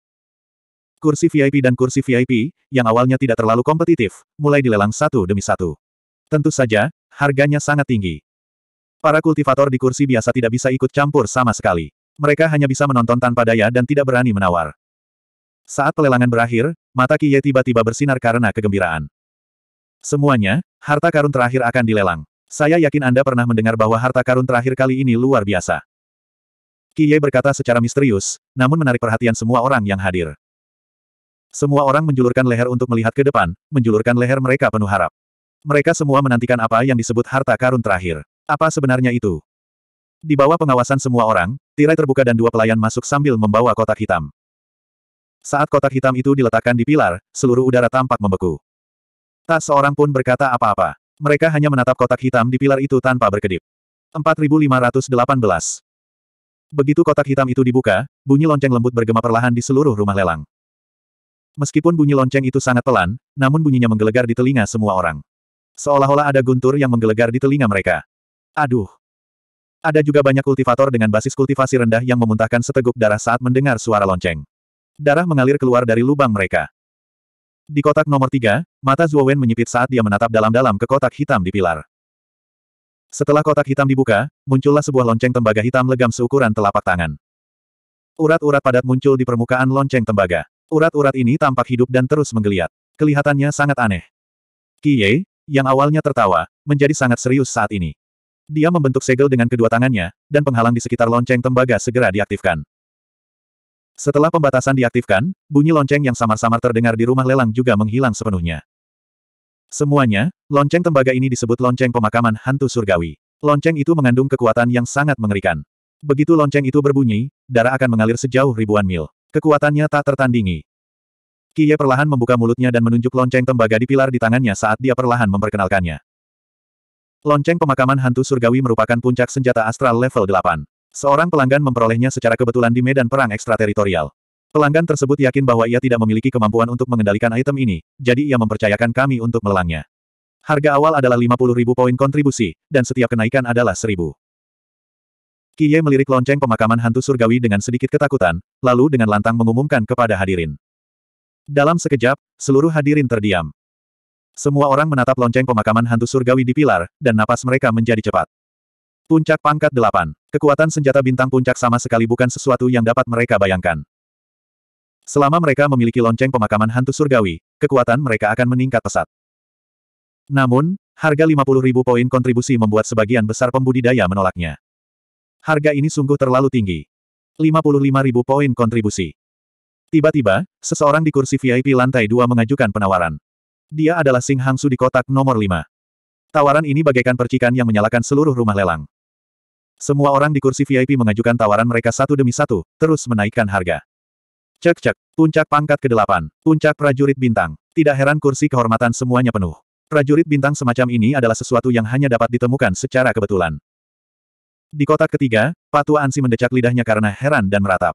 S1: Kursi VIP dan kursi VIP, yang awalnya tidak terlalu kompetitif, mulai dilelang satu demi satu. Tentu saja, harganya sangat tinggi. Para kultivator di kursi biasa tidak bisa ikut campur sama sekali. Mereka hanya bisa menonton tanpa daya dan tidak berani menawar. Saat pelelangan berakhir, mata Kiye tiba-tiba bersinar karena kegembiraan. Semuanya, harta karun terakhir akan dilelang. Saya yakin Anda pernah mendengar bahwa harta karun terakhir kali ini luar biasa. Kiye berkata secara misterius, namun menarik perhatian semua orang yang hadir. Semua orang menjulurkan leher untuk melihat ke depan, menjulurkan leher mereka penuh harap. Mereka semua menantikan apa yang disebut harta karun terakhir. Apa sebenarnya itu? Di bawah pengawasan semua orang, tirai terbuka dan dua pelayan masuk sambil membawa kotak hitam. Saat kotak hitam itu diletakkan di pilar, seluruh udara tampak membeku. Tak seorang pun berkata apa-apa. Mereka hanya menatap kotak hitam di pilar itu tanpa berkedip. 4518. Begitu kotak hitam itu dibuka, bunyi lonceng lembut bergema perlahan di seluruh rumah lelang. Meskipun bunyi lonceng itu sangat pelan, namun bunyinya menggelegar di telinga semua orang. Seolah-olah ada guntur yang menggelegar di telinga mereka. Aduh. Ada juga banyak kultivator dengan basis kultivasi rendah yang memuntahkan seteguk darah saat mendengar suara lonceng. Darah mengalir keluar dari lubang mereka. Di kotak nomor tiga, mata Wen menyipit saat dia menatap dalam-dalam ke kotak hitam di pilar. Setelah kotak hitam dibuka, muncullah sebuah lonceng tembaga hitam legam seukuran telapak tangan. Urat-urat padat muncul di permukaan lonceng tembaga. Urat-urat ini tampak hidup dan terus menggeliat. Kelihatannya sangat aneh. Kie, yang awalnya tertawa, menjadi sangat serius saat ini. Dia membentuk segel dengan kedua tangannya, dan penghalang di sekitar lonceng tembaga segera diaktifkan. Setelah pembatasan diaktifkan, bunyi lonceng yang samar-samar terdengar di rumah lelang juga menghilang sepenuhnya. Semuanya, lonceng tembaga ini disebut lonceng pemakaman hantu surgawi. Lonceng itu mengandung kekuatan yang sangat mengerikan. Begitu lonceng itu berbunyi, darah akan mengalir sejauh ribuan mil. Kekuatannya tak tertandingi. Kie perlahan membuka mulutnya dan menunjuk lonceng tembaga di pilar di tangannya saat dia perlahan memperkenalkannya. Lonceng pemakaman hantu surgawi merupakan puncak senjata astral level 8. Seorang pelanggan memperolehnya secara kebetulan di medan perang ekstrateritorial. Pelanggan tersebut yakin bahwa ia tidak memiliki kemampuan untuk mengendalikan item ini, jadi ia mempercayakan kami untuk melelangnya. Harga awal adalah ribu poin kontribusi, dan setiap kenaikan adalah seribu. Kiye melirik lonceng pemakaman hantu surgawi dengan sedikit ketakutan, lalu dengan lantang mengumumkan kepada hadirin. Dalam sekejap, seluruh hadirin terdiam. Semua orang menatap lonceng pemakaman hantu surgawi di pilar, dan napas mereka menjadi cepat. Puncak pangkat delapan. Kekuatan senjata bintang puncak sama sekali bukan sesuatu yang dapat mereka bayangkan. Selama mereka memiliki lonceng pemakaman hantu surgawi, kekuatan mereka akan meningkat pesat. Namun, harga ribu poin kontribusi membuat sebagian besar pembudidaya menolaknya. Harga ini sungguh terlalu tinggi. ribu poin kontribusi. Tiba-tiba, seseorang di kursi VIP lantai 2 mengajukan penawaran. Dia adalah Sing Hangsu di kotak nomor 5. Tawaran ini bagaikan percikan yang menyalakan seluruh rumah lelang. Semua orang di kursi VIP mengajukan tawaran mereka satu demi satu, terus menaikkan harga. Cek-cek, puncak pangkat ke-8, puncak prajurit bintang. Tidak heran kursi kehormatan semuanya penuh. Prajurit bintang semacam ini adalah sesuatu yang hanya dapat ditemukan secara kebetulan. Di kotak ketiga, Patua Ansi mendecak lidahnya karena heran dan meratap.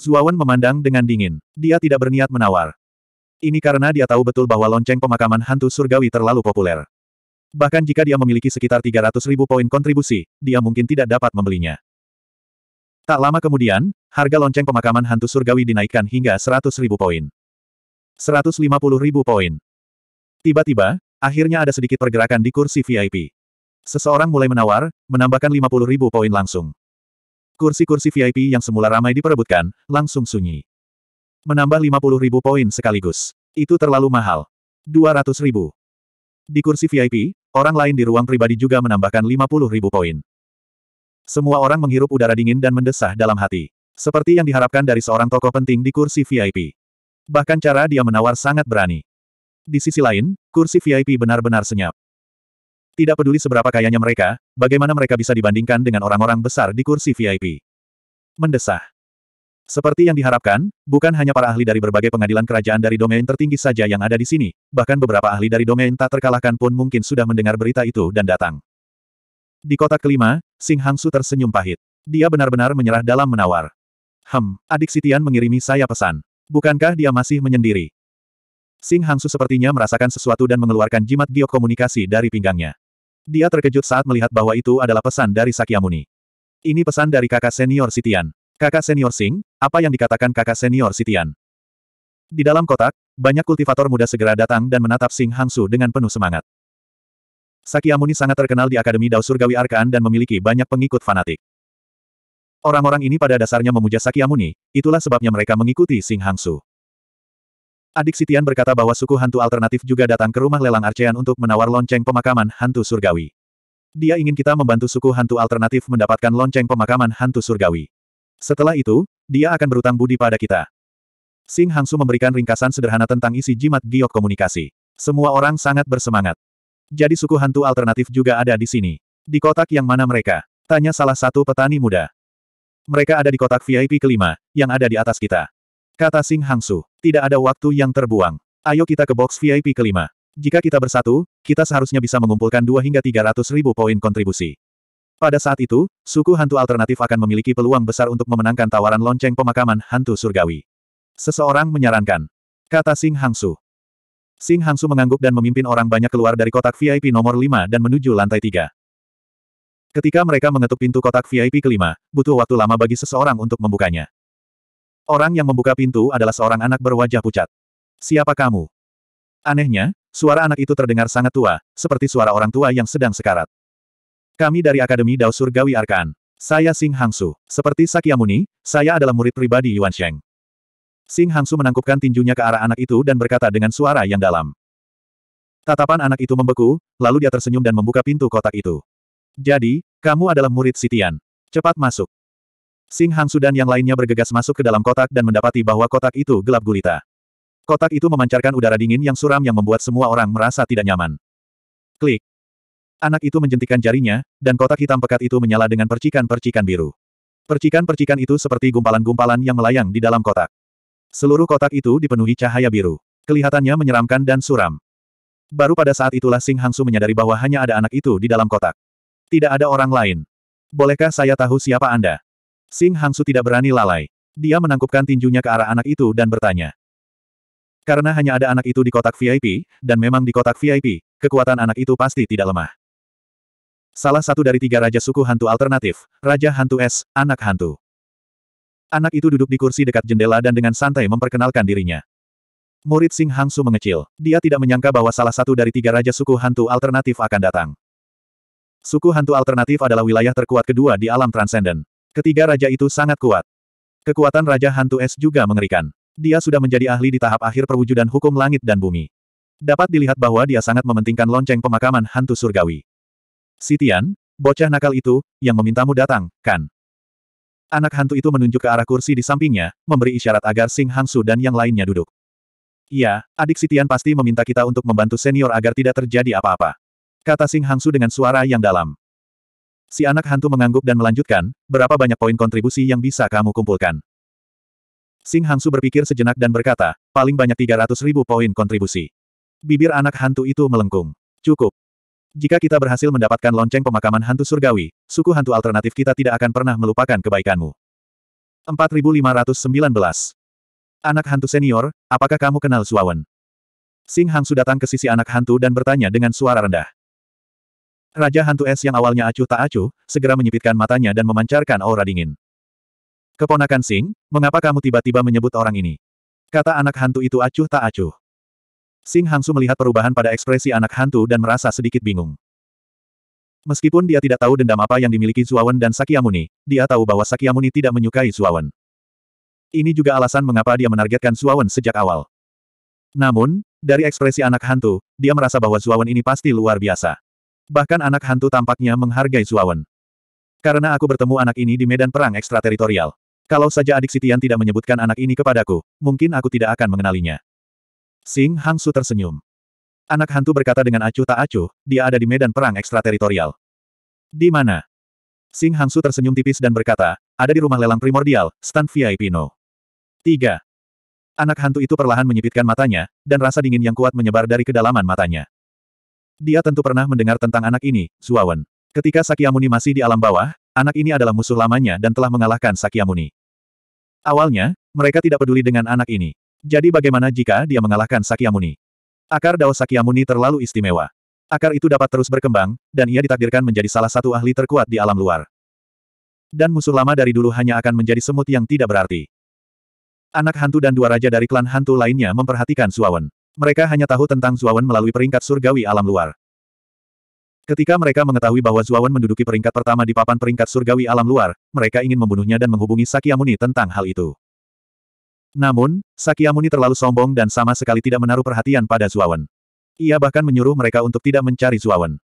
S1: Zuawan memandang dengan dingin. Dia tidak berniat menawar. Ini karena dia tahu betul bahwa lonceng pemakaman hantu surgawi terlalu populer. Bahkan jika dia memiliki sekitar 300 ribu poin kontribusi, dia mungkin tidak dapat membelinya. Tak lama kemudian, harga lonceng pemakaman hantu surgawi dinaikkan hingga 100 ribu poin. 150 ribu poin. Tiba-tiba, akhirnya ada sedikit pergerakan di kursi VIP. Seseorang mulai menawar, menambahkan 50 ribu poin langsung. Kursi-kursi VIP yang semula ramai diperebutkan, langsung sunyi. Menambah 50 ribu poin sekaligus. Itu terlalu mahal. 200 ribu. Di kursi VIP, Orang lain di ruang pribadi juga menambahkan 50 ribu poin. Semua orang menghirup udara dingin dan mendesah dalam hati. Seperti yang diharapkan dari seorang tokoh penting di kursi VIP. Bahkan cara dia menawar sangat berani. Di sisi lain, kursi VIP benar-benar senyap. Tidak peduli seberapa kayanya mereka, bagaimana mereka bisa dibandingkan dengan orang-orang besar di kursi VIP. Mendesah. Seperti yang diharapkan, bukan hanya para ahli dari berbagai pengadilan kerajaan dari domain tertinggi saja yang ada di sini, bahkan beberapa ahli dari domain tak terkalahkan pun mungkin sudah mendengar berita itu dan datang. Di kotak kelima, Sing Hangsu tersenyum pahit. Dia benar-benar menyerah dalam menawar. Hem, adik Sitian mengirimi saya pesan. Bukankah dia masih menyendiri? Sing Hangsu sepertinya merasakan sesuatu dan mengeluarkan jimat giok komunikasi dari pinggangnya. Dia terkejut saat melihat bahwa itu adalah pesan dari Sakyamuni. Ini pesan dari kakak senior Sitian. Kakak senior Sing, apa yang dikatakan kakak senior Sitian? Di dalam kotak, banyak kultivator muda segera datang dan menatap Sing Hangsu dengan penuh semangat. Sakyamuni sangat terkenal di Akademi Dao Surgawi Arkaan dan memiliki banyak pengikut fanatik. Orang-orang ini pada dasarnya memuja Sakyamuni, itulah sebabnya mereka mengikuti Sing Hangsu. Adik Sitian berkata bahwa suku hantu alternatif juga datang ke rumah lelang Arcean untuk menawar lonceng pemakaman hantu surgawi. Dia ingin kita membantu suku hantu alternatif mendapatkan lonceng pemakaman hantu surgawi. Setelah itu, dia akan berutang budi pada kita. Sing Hangsu memberikan ringkasan sederhana tentang isi jimat giok komunikasi. Semua orang sangat bersemangat. Jadi suku hantu alternatif juga ada di sini. Di kotak yang mana mereka? Tanya salah satu petani muda. Mereka ada di kotak VIP kelima, yang ada di atas kita. Kata Sing Hangsu, tidak ada waktu yang terbuang. Ayo kita ke box VIP kelima. Jika kita bersatu, kita seharusnya bisa mengumpulkan 2 hingga 300 ribu poin kontribusi. Pada saat itu, suku hantu alternatif akan memiliki peluang besar untuk memenangkan tawaran lonceng pemakaman hantu surgawi. Seseorang menyarankan. Kata Sing Hangsu. Sing Hangsu mengangguk dan memimpin orang banyak keluar dari kotak VIP nomor 5 dan menuju lantai 3. Ketika mereka mengetuk pintu kotak VIP kelima, butuh waktu lama bagi seseorang untuk membukanya. Orang yang membuka pintu adalah seorang anak berwajah pucat. Siapa kamu? Anehnya, suara anak itu terdengar sangat tua, seperti suara orang tua yang sedang sekarat. Kami dari Akademi Dao Surgawi Arkan. Saya Sing Hangsu. Seperti Sakyamuni, saya adalah murid pribadi Yuan Sheng. Sing Hangsu menangkupkan tinjunya ke arah anak itu dan berkata dengan suara yang dalam. Tatapan anak itu membeku, lalu dia tersenyum dan membuka pintu kotak itu. Jadi, kamu adalah murid Sitian. Cepat masuk. Sing Hangsu dan yang lainnya bergegas masuk ke dalam kotak dan mendapati bahwa kotak itu gelap gulita. Kotak itu memancarkan udara dingin yang suram yang membuat semua orang merasa tidak nyaman. Klik. Anak itu menjentikan jarinya, dan kotak hitam pekat itu menyala dengan percikan-percikan biru. Percikan-percikan itu seperti gumpalan-gumpalan yang melayang di dalam kotak. Seluruh kotak itu dipenuhi cahaya biru. Kelihatannya menyeramkan dan suram. Baru pada saat itulah Sing Hangsu menyadari bahwa hanya ada anak itu di dalam kotak. Tidak ada orang lain. Bolehkah saya tahu siapa Anda? Sing Hangsu tidak berani lalai. Dia menangkupkan tinjunya ke arah anak itu dan bertanya. Karena hanya ada anak itu di kotak VIP, dan memang di kotak VIP, kekuatan anak itu pasti tidak lemah salah satu dari tiga raja suku hantu alternatif, Raja Hantu Es, anak hantu. Anak itu duduk di kursi dekat jendela dan dengan santai memperkenalkan dirinya. Murid Sing Hangsu mengecil. Dia tidak menyangka bahwa salah satu dari tiga raja suku hantu alternatif akan datang. Suku hantu alternatif adalah wilayah terkuat kedua di alam transenden. Ketiga raja itu sangat kuat. Kekuatan Raja Hantu Es juga mengerikan. Dia sudah menjadi ahli di tahap akhir perwujudan hukum langit dan bumi. Dapat dilihat bahwa dia sangat mementingkan lonceng pemakaman hantu surgawi. Sitian, bocah nakal itu, yang memintamu datang, kan? Anak hantu itu menunjuk ke arah kursi di sampingnya, memberi isyarat agar Sing Hangsu dan yang lainnya duduk. Iya, adik Sitian pasti meminta kita untuk membantu senior agar tidak terjadi apa-apa. Kata Sing Hangsu dengan suara yang dalam. Si anak hantu mengangguk dan melanjutkan, berapa banyak poin kontribusi yang bisa kamu kumpulkan? Sing Hangsu berpikir sejenak dan berkata, paling banyak 300 ribu poin kontribusi. Bibir anak hantu itu melengkung. Cukup, jika kita berhasil mendapatkan lonceng pemakaman hantu surgawi, suku hantu alternatif kita tidak akan pernah melupakan kebaikanmu. 4519. Anak hantu senior, apakah kamu kenal Suawen? Sing Hangsu datang ke sisi anak hantu dan bertanya dengan suara rendah. Raja hantu es yang awalnya acuh tak acuh, segera menyipitkan matanya dan memancarkan aura dingin. Keponakan Sing, mengapa kamu tiba-tiba menyebut orang ini? Kata anak hantu itu acuh tak acuh. Sing Hangsu melihat perubahan pada ekspresi anak hantu dan merasa sedikit bingung. Meskipun dia tidak tahu dendam apa yang dimiliki Zuawan dan Sakyamuni, dia tahu bahwa Sakyamuni tidak menyukai Zuawan. Ini juga alasan mengapa dia menargetkan Zuawan sejak awal. Namun, dari ekspresi anak hantu, dia merasa bahwa Zuawan ini pasti luar biasa. Bahkan anak hantu tampaknya menghargai Zuawan. Karena aku bertemu anak ini di medan perang ekstrateritorial. Kalau saja adik Sitian tidak menyebutkan anak ini kepadaku, mungkin aku tidak akan mengenalinya. Sing Hangsu tersenyum. Anak hantu berkata dengan acuh tak acuh, dia ada di medan perang ekstrateritorial. Di mana? Sing Hangsu tersenyum tipis dan berkata, ada di rumah lelang primordial, Stan VIP No. 3. Anak hantu itu perlahan menyipitkan matanya, dan rasa dingin yang kuat menyebar dari kedalaman matanya. Dia tentu pernah mendengar tentang anak ini, Zuawan. Ketika Sakyamuni masih di alam bawah, anak ini adalah musuh lamanya dan telah mengalahkan Sakyamuni. Awalnya, mereka tidak peduli dengan anak ini. Jadi bagaimana jika dia mengalahkan Sakyamuni? Akar Dao Sakyamuni terlalu istimewa. Akar itu dapat terus berkembang, dan ia ditakdirkan menjadi salah satu ahli terkuat di alam luar. Dan musuh lama dari dulu hanya akan menjadi semut yang tidak berarti. Anak hantu dan dua raja dari klan hantu lainnya memperhatikan Suawan. Mereka hanya tahu tentang Zuawan melalui peringkat surgawi alam luar. Ketika mereka mengetahui bahwa Zuawan menduduki peringkat pertama di papan peringkat surgawi alam luar, mereka ingin membunuhnya dan menghubungi Sakyamuni tentang hal itu. Namun, Sakyamuni terlalu sombong dan sama sekali tidak menaruh perhatian pada Zuawan. Ia bahkan menyuruh mereka untuk tidak mencari Zuawan.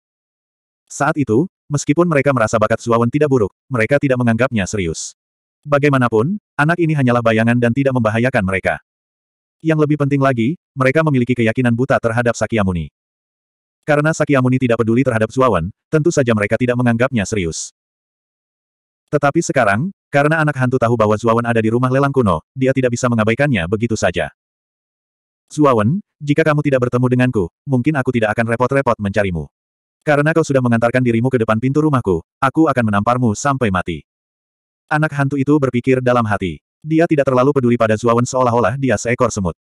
S1: Saat itu, meskipun mereka merasa bakat Zuawan tidak buruk, mereka tidak menganggapnya serius. Bagaimanapun, anak ini hanyalah bayangan dan tidak membahayakan mereka. Yang lebih penting lagi, mereka memiliki keyakinan buta terhadap Sakyamuni. Karena Sakyamuni tidak peduli terhadap Zuawan, tentu saja mereka tidak menganggapnya serius. Tetapi sekarang, karena anak hantu tahu bahwa Zuawan ada di rumah lelang kuno, dia tidak bisa mengabaikannya begitu saja. Zuawan, jika kamu tidak bertemu denganku, mungkin aku tidak akan repot-repot mencarimu. Karena kau sudah mengantarkan dirimu ke depan pintu rumahku, aku akan menamparmu sampai mati. Anak hantu itu berpikir dalam hati. Dia tidak terlalu peduli pada Zuawan seolah-olah dia seekor semut.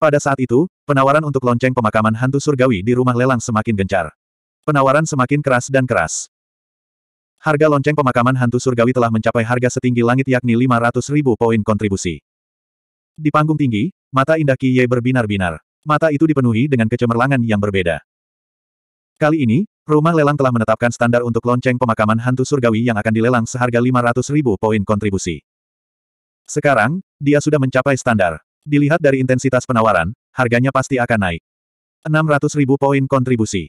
S1: Pada saat itu, penawaran untuk lonceng pemakaman hantu surgawi di rumah lelang semakin gencar. Penawaran semakin keras dan keras. Harga lonceng pemakaman hantu surgawi telah mencapai harga setinggi langit yakni 500 ribu poin kontribusi. Di panggung tinggi, mata indah Kiye berbinar-binar. Mata itu dipenuhi dengan kecemerlangan yang berbeda. Kali ini, rumah lelang telah menetapkan standar untuk lonceng pemakaman hantu surgawi yang akan dilelang seharga 500 ribu poin kontribusi. Sekarang, dia sudah mencapai standar. Dilihat dari intensitas penawaran, harganya pasti akan naik. 600 ribu poin kontribusi.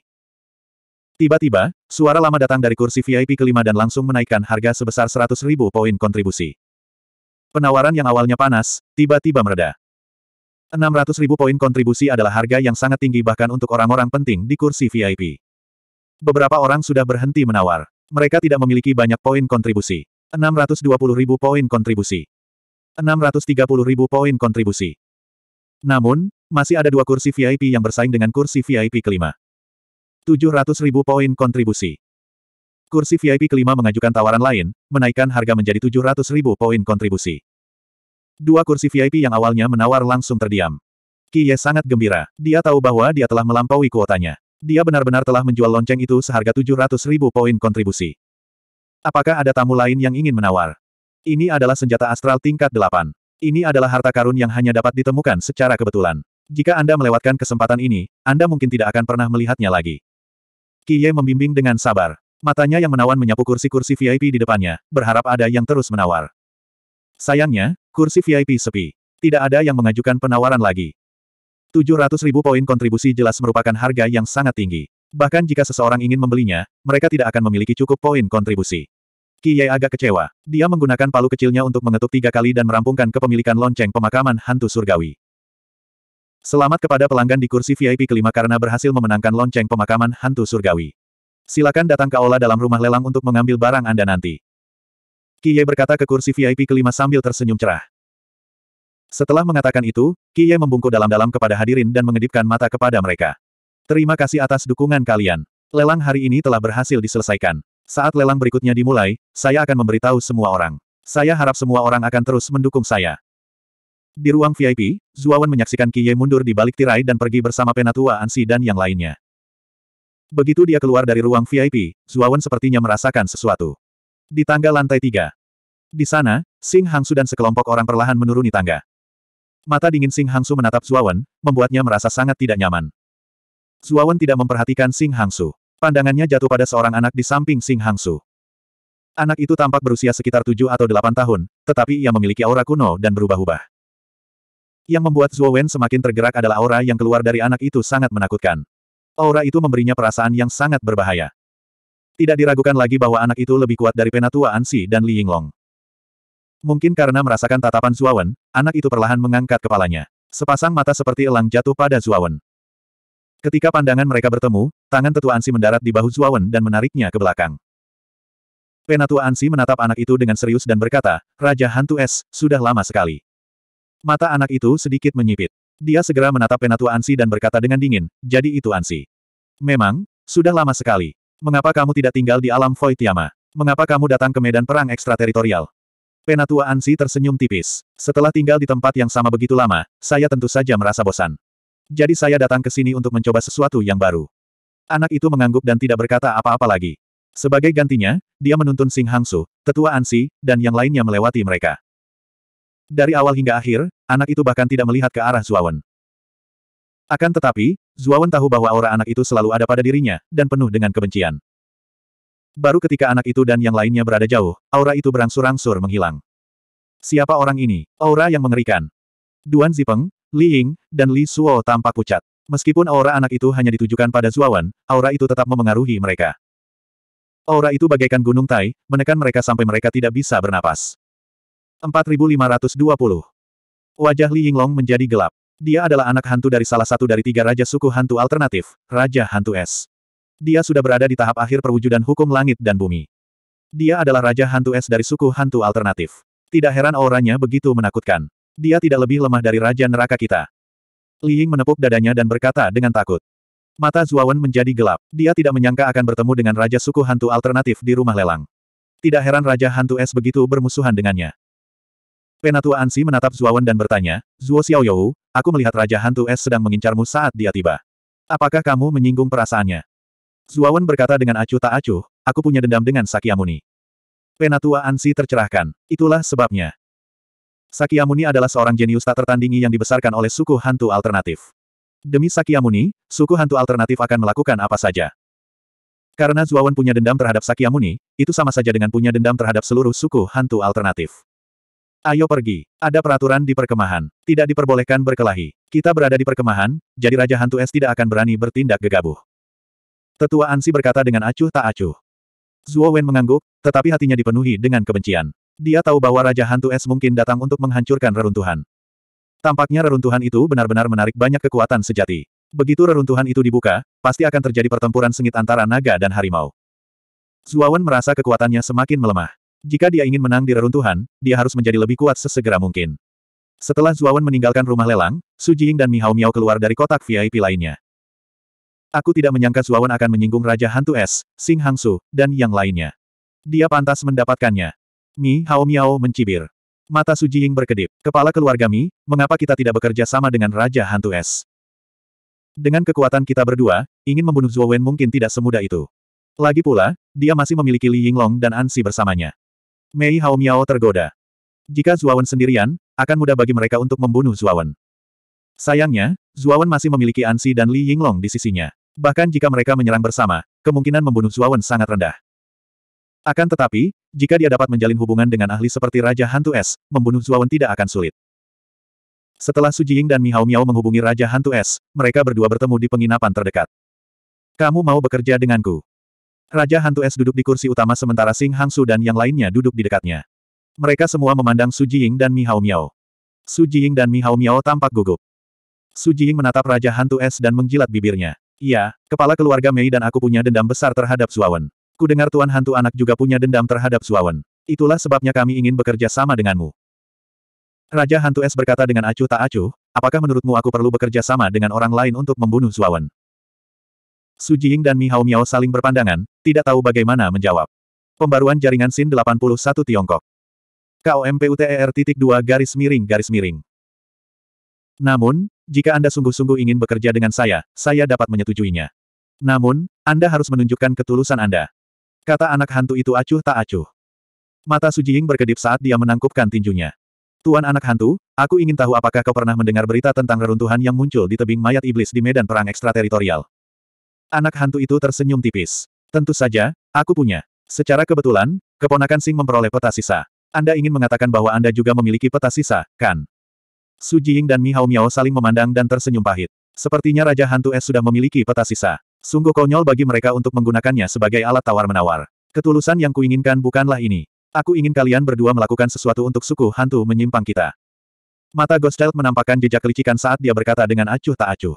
S1: Tiba-tiba, suara lama datang dari kursi VIP kelima dan langsung menaikkan harga sebesar 100 ribu poin kontribusi. Penawaran yang awalnya panas, tiba-tiba mereda. 600 ribu poin kontribusi adalah harga yang sangat tinggi bahkan untuk orang-orang penting di kursi VIP. Beberapa orang sudah berhenti menawar. Mereka tidak memiliki banyak poin kontribusi. 620 ribu poin kontribusi. 630 ribu poin kontribusi. Namun, masih ada dua kursi VIP yang bersaing dengan kursi VIP kelima ribu poin kontribusi. Kursi VIP kelima mengajukan tawaran lain, menaikkan harga menjadi 700 ribu poin kontribusi. Dua kursi VIP yang awalnya menawar langsung terdiam. Kiye sangat gembira. Dia tahu bahwa dia telah melampaui kuotanya. Dia benar-benar telah menjual lonceng itu seharga 700 ribu poin kontribusi. Apakah ada tamu lain yang ingin menawar? Ini adalah senjata astral tingkat 8. Ini adalah harta karun yang hanya dapat ditemukan secara kebetulan. Jika Anda melewatkan kesempatan ini, Anda mungkin tidak akan pernah melihatnya lagi. Kiye membimbing dengan sabar. Matanya yang menawan menyapu kursi-kursi VIP di depannya, berharap ada yang terus menawar. Sayangnya, kursi VIP sepi. Tidak ada yang mengajukan penawaran lagi. 700 ribu poin kontribusi jelas merupakan harga yang sangat tinggi. Bahkan jika seseorang ingin membelinya, mereka tidak akan memiliki cukup poin kontribusi. Kiye agak kecewa. Dia menggunakan palu kecilnya untuk mengetuk tiga kali dan merampungkan kepemilikan lonceng pemakaman hantu surgawi. Selamat kepada pelanggan di kursi VIP kelima karena berhasil memenangkan lonceng pemakaman hantu surgawi. Silakan datang ke aula dalam rumah lelang untuk mengambil barang Anda nanti. Kiye berkata ke kursi VIP kelima sambil tersenyum cerah. Setelah mengatakan itu, Kiye membungkuk dalam-dalam kepada hadirin dan mengedipkan mata kepada mereka. Terima kasih atas dukungan kalian. Lelang hari ini telah berhasil diselesaikan. Saat lelang berikutnya dimulai, saya akan memberitahu semua orang. Saya harap semua orang akan terus mendukung saya. Di ruang VIP, Zuawan menyaksikan Kiye mundur di balik tirai dan pergi bersama Penatua Ansi dan yang lainnya. Begitu dia keluar dari ruang VIP, Zuawan sepertinya merasakan sesuatu. Di tangga lantai tiga. Di sana, Sing Hangsu dan sekelompok orang perlahan menuruni tangga. Mata dingin Sing Hangsu menatap Zuawan, membuatnya merasa sangat tidak nyaman. Zuawan tidak memperhatikan Sing Hangsu. Pandangannya jatuh pada seorang anak di samping Sing Hangsu. Anak itu tampak berusia sekitar tujuh atau delapan tahun, tetapi ia memiliki aura kuno dan berubah-ubah. Yang membuat Zuo Wen semakin tergerak adalah aura yang keluar dari anak itu sangat menakutkan. Aura itu memberinya perasaan yang sangat berbahaya. Tidak diragukan lagi bahwa anak itu lebih kuat dari penatua Ansi dan Li Yinglong. Mungkin karena merasakan tatapan Zhuo Wen, anak itu perlahan mengangkat kepalanya. Sepasang mata seperti elang jatuh pada Zhuo Wen. Ketika pandangan mereka bertemu, tangan tetua Ansi mendarat di bahu Zhuo Wen dan menariknya ke belakang. Penatua Ansi menatap anak itu dengan serius dan berkata, Raja Hantu Es, sudah lama sekali. Mata anak itu sedikit menyipit. Dia segera menatap Penatua Ansi dan berkata dengan dingin, jadi itu Ansi. Memang, sudah lama sekali. Mengapa kamu tidak tinggal di alam Void Yama? Mengapa kamu datang ke medan perang ekstrateritorial? Penatua Ansi tersenyum tipis. Setelah tinggal di tempat yang sama begitu lama, saya tentu saja merasa bosan. Jadi saya datang ke sini untuk mencoba sesuatu yang baru. Anak itu mengangguk dan tidak berkata apa-apa lagi. Sebagai gantinya, dia menuntun Sing Hangsu, tetua Ansi, dan yang lainnya melewati mereka. Dari awal hingga akhir, anak itu bahkan tidak melihat ke arah Zuawan. Akan tetapi, Zuawan tahu bahwa aura anak itu selalu ada pada dirinya, dan penuh dengan kebencian. Baru ketika anak itu dan yang lainnya berada jauh, aura itu berangsur-angsur menghilang. Siapa orang ini? Aura yang mengerikan. Duan Zipeng, Li Ying, dan Li Suo tampak pucat. Meskipun aura anak itu hanya ditujukan pada Zuawan, aura itu tetap memengaruhi mereka. Aura itu bagaikan gunung tai, menekan mereka sampai mereka tidak bisa bernapas. 4520 Wajah Li Yinglong menjadi gelap. Dia adalah anak hantu dari salah satu dari tiga raja suku hantu alternatif, Raja Hantu Es. Dia sudah berada di tahap akhir perwujudan hukum langit dan bumi. Dia adalah Raja Hantu Es dari suku hantu alternatif. Tidak heran auranya begitu menakutkan. Dia tidak lebih lemah dari Raja Neraka kita. Li Ying menepuk dadanya dan berkata dengan takut. Mata Zuawan menjadi gelap. Dia tidak menyangka akan bertemu dengan Raja Suku Hantu Alternatif di rumah lelang. Tidak heran Raja Hantu Es begitu bermusuhan dengannya. Penatua Ansi menatap Zuawan dan bertanya, Zuo Xiaoyou, aku melihat Raja Hantu Es sedang mengincarmu saat dia tiba. Apakah kamu menyinggung perasaannya? Zuawan berkata dengan acuh tak acuh, aku punya dendam dengan Sakyamuni. Penatua Ansi tercerahkan, itulah sebabnya. Sakyamuni adalah seorang jenius tak tertandingi yang dibesarkan oleh suku hantu alternatif. Demi Sakyamuni, suku hantu alternatif akan melakukan apa saja. Karena Zuawan punya dendam terhadap Sakyamuni, itu sama saja dengan punya dendam terhadap seluruh suku hantu alternatif. Ayo pergi. Ada peraturan di perkemahan. Tidak diperbolehkan berkelahi. Kita berada di perkemahan, jadi Raja Hantu Es tidak akan berani bertindak gegabah. Tetua Ansi berkata dengan acuh tak acuh. Zuo Wen mengangguk, tetapi hatinya dipenuhi dengan kebencian. Dia tahu bahwa Raja Hantu Es mungkin datang untuk menghancurkan reruntuhan. Tampaknya reruntuhan itu benar-benar menarik banyak kekuatan sejati. Begitu reruntuhan itu dibuka, pasti akan terjadi pertempuran sengit antara naga dan harimau. Zuo Wen merasa kekuatannya semakin melemah. Jika dia ingin menang di reruntuhan, dia harus menjadi lebih kuat sesegera mungkin. Setelah Zuawan meninggalkan rumah lelang, Su Jing dan Mihao Miao keluar dari kotak VIP lainnya. Aku tidak menyangka Zuawan akan menyinggung Raja Hantu Es, Sing Hang Su, dan yang lainnya. Dia pantas mendapatkannya. Mi Hao Miao mencibir. Mata Su Jing berkedip. Kepala keluarga Mi, mengapa kita tidak bekerja sama dengan Raja Hantu Es? Dengan kekuatan kita berdua, ingin membunuh Zuawan mungkin tidak semudah itu. Lagi pula, dia masih memiliki Li Yinglong dan Ansi bersamanya. Mei Hao tergoda. Jika Zuawan sendirian, akan mudah bagi mereka untuk membunuh Zuawan. Sayangnya, Zuawan masih memiliki Ansi dan Li Yinglong di sisinya. Bahkan jika mereka menyerang bersama, kemungkinan membunuh Zuawan sangat rendah. Akan tetapi, jika dia dapat menjalin hubungan dengan ahli seperti Raja Hantu Es, membunuh Zuawan tidak akan sulit. Setelah Su Jing dan Mi Miao menghubungi Raja Hantu Es, mereka berdua bertemu di penginapan terdekat. Kamu mau bekerja denganku? Raja Hantu Es duduk di kursi utama sementara Sing Hangsu dan yang lainnya duduk di dekatnya. Mereka semua memandang Su Jiying dan Mi Hao Miao. Su Jiying dan Mi Hao Miao tampak gugup. Su Jiying menatap Raja Hantu Es dan menjilat bibirnya. Iya, kepala keluarga Mei dan aku punya dendam besar terhadap Suawan. Ku dengar Tuan Hantu Anak juga punya dendam terhadap Suawan. Itulah sebabnya kami ingin bekerja sama denganmu. Raja Hantu Es berkata dengan acuh tak acuh, apakah menurutmu aku perlu bekerja sama dengan orang lain untuk membunuh Suawan? Su Jing dan Mi Hao Miao saling berpandangan, tidak tahu bagaimana menjawab. Pembaruan jaringan SIN 81 Tiongkok. KOMPUTER.2 garis miring garis miring. Namun, jika Anda sungguh-sungguh ingin bekerja dengan saya, saya dapat menyetujuinya. Namun, Anda harus menunjukkan ketulusan Anda. Kata anak hantu itu acuh tak acuh. Mata Su Sujing berkedip saat dia menangkupkan tinjunya. Tuan anak hantu, aku ingin tahu apakah kau pernah mendengar berita tentang reruntuhan yang muncul di tebing mayat iblis di medan perang ekstrateritorial. Anak hantu itu tersenyum tipis. Tentu saja, aku punya. Secara kebetulan, keponakan Sing memperoleh peta sisa. Anda ingin mengatakan bahwa Anda juga memiliki peta sisa, kan? Su Jiying dan Mi Hao Miao saling memandang dan tersenyum pahit. Sepertinya Raja Hantu Es sudah memiliki peta sisa. Sungguh konyol bagi mereka untuk menggunakannya sebagai alat tawar-menawar. Ketulusan yang kuinginkan bukanlah ini. Aku ingin kalian berdua melakukan sesuatu untuk suku hantu menyimpang kita. Mata Ghost Child menampakkan jejak licikan saat dia berkata dengan acuh tak acuh.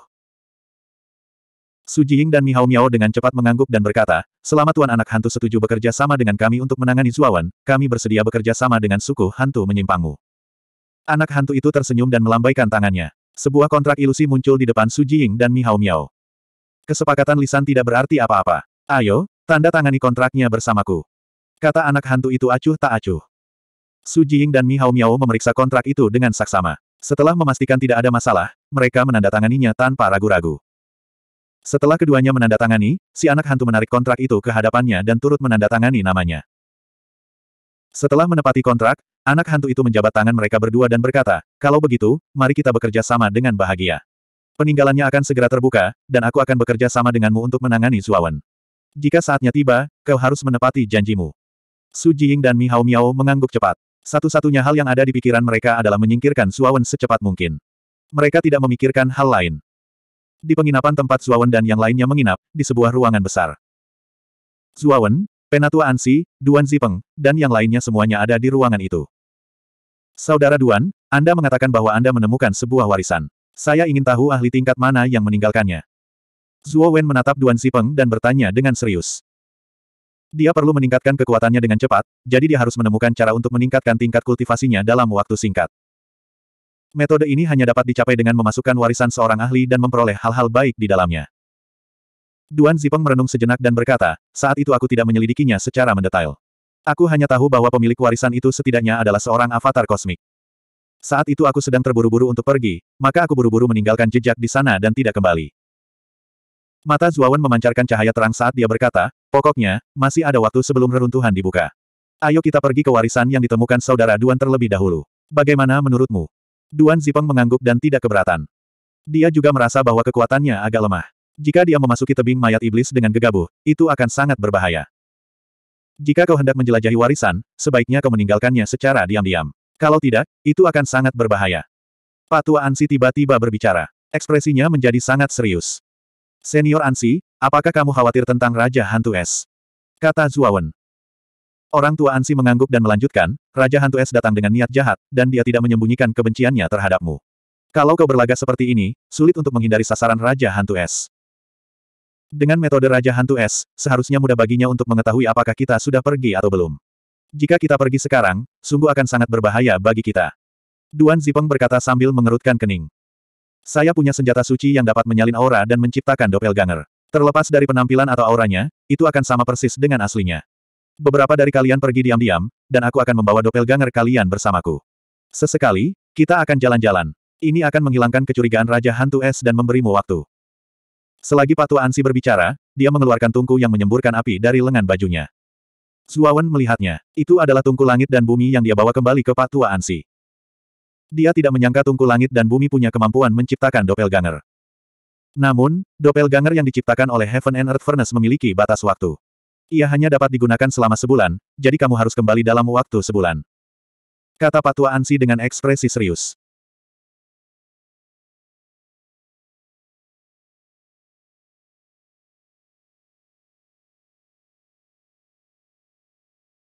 S1: Su Jiying dan Mihao Miao dengan cepat mengangguk dan berkata, selama Tuan Anak Hantu setuju bekerja sama dengan kami untuk menangani Zuawan, kami bersedia bekerja sama dengan suku hantu menyimpangmu. Anak hantu itu tersenyum dan melambaikan tangannya. Sebuah kontrak ilusi muncul di depan Su Jiying dan Mihao Miao. Kesepakatan lisan tidak berarti apa-apa. Ayo, tanda tangani kontraknya bersamaku. Kata anak hantu itu acuh tak acuh. Su Jiying dan Mihao Miao memeriksa kontrak itu dengan saksama. Setelah memastikan tidak ada masalah, mereka menandatanganinya tanpa ragu-ragu. Setelah keduanya menandatangani, si anak hantu menarik kontrak itu ke hadapannya dan turut menandatangani namanya. Setelah menepati kontrak, anak hantu itu menjabat tangan mereka berdua dan berkata, kalau begitu, mari kita bekerja sama dengan bahagia. Peninggalannya akan segera terbuka, dan aku akan bekerja sama denganmu untuk menangani Zuawan. Jika saatnya tiba, kau harus menepati janjimu. Su Jiying dan Mi Hao Miao mengangguk cepat. Satu-satunya hal yang ada di pikiran mereka adalah menyingkirkan Suawen secepat mungkin. Mereka tidak memikirkan hal lain. Di penginapan tempat Zuawan dan yang lainnya menginap, di sebuah ruangan besar. Zuawan, Penatua Ansi, Duan Zipeng, dan yang lainnya semuanya ada di ruangan itu. Saudara Duan, Anda mengatakan bahwa Anda menemukan sebuah warisan. Saya ingin tahu ahli tingkat mana yang meninggalkannya. Zuo menatap Duan Zipeng dan bertanya dengan serius. Dia perlu meningkatkan kekuatannya dengan cepat, jadi dia harus menemukan cara untuk meningkatkan tingkat kultivasinya dalam waktu singkat. Metode ini hanya dapat dicapai dengan memasukkan warisan seorang ahli dan memperoleh hal-hal baik di dalamnya. Duan Zipeng merenung sejenak dan berkata, saat itu aku tidak menyelidikinya secara mendetail. Aku hanya tahu bahwa pemilik warisan itu setidaknya adalah seorang avatar kosmik. Saat itu aku sedang terburu-buru untuk pergi, maka aku buru-buru meninggalkan jejak di sana dan tidak kembali. Mata Zuawan memancarkan cahaya terang saat dia berkata, pokoknya, masih ada waktu sebelum reruntuhan dibuka. Ayo kita pergi ke warisan yang ditemukan saudara Duan terlebih dahulu. Bagaimana menurutmu? Duan Zipeng mengangguk dan tidak keberatan. Dia juga merasa bahwa kekuatannya agak lemah. Jika dia memasuki tebing mayat iblis dengan gegabah, itu akan sangat berbahaya. Jika kau hendak menjelajahi warisan, sebaiknya kau meninggalkannya secara diam-diam. Kalau tidak, itu akan sangat berbahaya. Pak tua Ansi tiba-tiba berbicara. Ekspresinya menjadi sangat serius. Senior Ansi, apakah kamu khawatir tentang Raja Hantu Es? Kata Zuawan. Orang tua Ansi mengangguk dan melanjutkan, Raja Hantu Es datang dengan niat jahat, dan dia tidak menyembunyikan kebenciannya terhadapmu. Kalau kau berlaga seperti ini, sulit untuk menghindari sasaran Raja Hantu Es. Dengan metode Raja Hantu Es, seharusnya mudah baginya untuk mengetahui apakah kita sudah pergi atau belum. Jika kita pergi sekarang, sungguh akan sangat berbahaya bagi kita. Duan Zipeng berkata sambil mengerutkan kening. Saya punya senjata suci yang dapat menyalin aura dan menciptakan doppelganger. Terlepas dari penampilan atau auranya, itu akan sama persis dengan aslinya. Beberapa dari kalian pergi diam-diam, dan aku akan membawa doppelganger kalian bersamaku. Sesekali, kita akan jalan-jalan. Ini akan menghilangkan kecurigaan Raja Hantu Es dan memberimu waktu. Selagi Patua Ansi berbicara, dia mengeluarkan tungku yang menyemburkan api dari lengan bajunya. Zuawan melihatnya. Itu adalah tungku langit dan bumi yang dia bawa kembali ke Patua Ansi. Dia tidak menyangka tungku langit dan bumi punya kemampuan menciptakan doppelganger. Namun, doppelganger yang diciptakan oleh Heaven and Earth Furnace memiliki batas waktu. Ia hanya dapat digunakan selama sebulan, jadi kamu harus kembali dalam waktu sebulan. Kata Patua Ansi dengan ekspresi serius.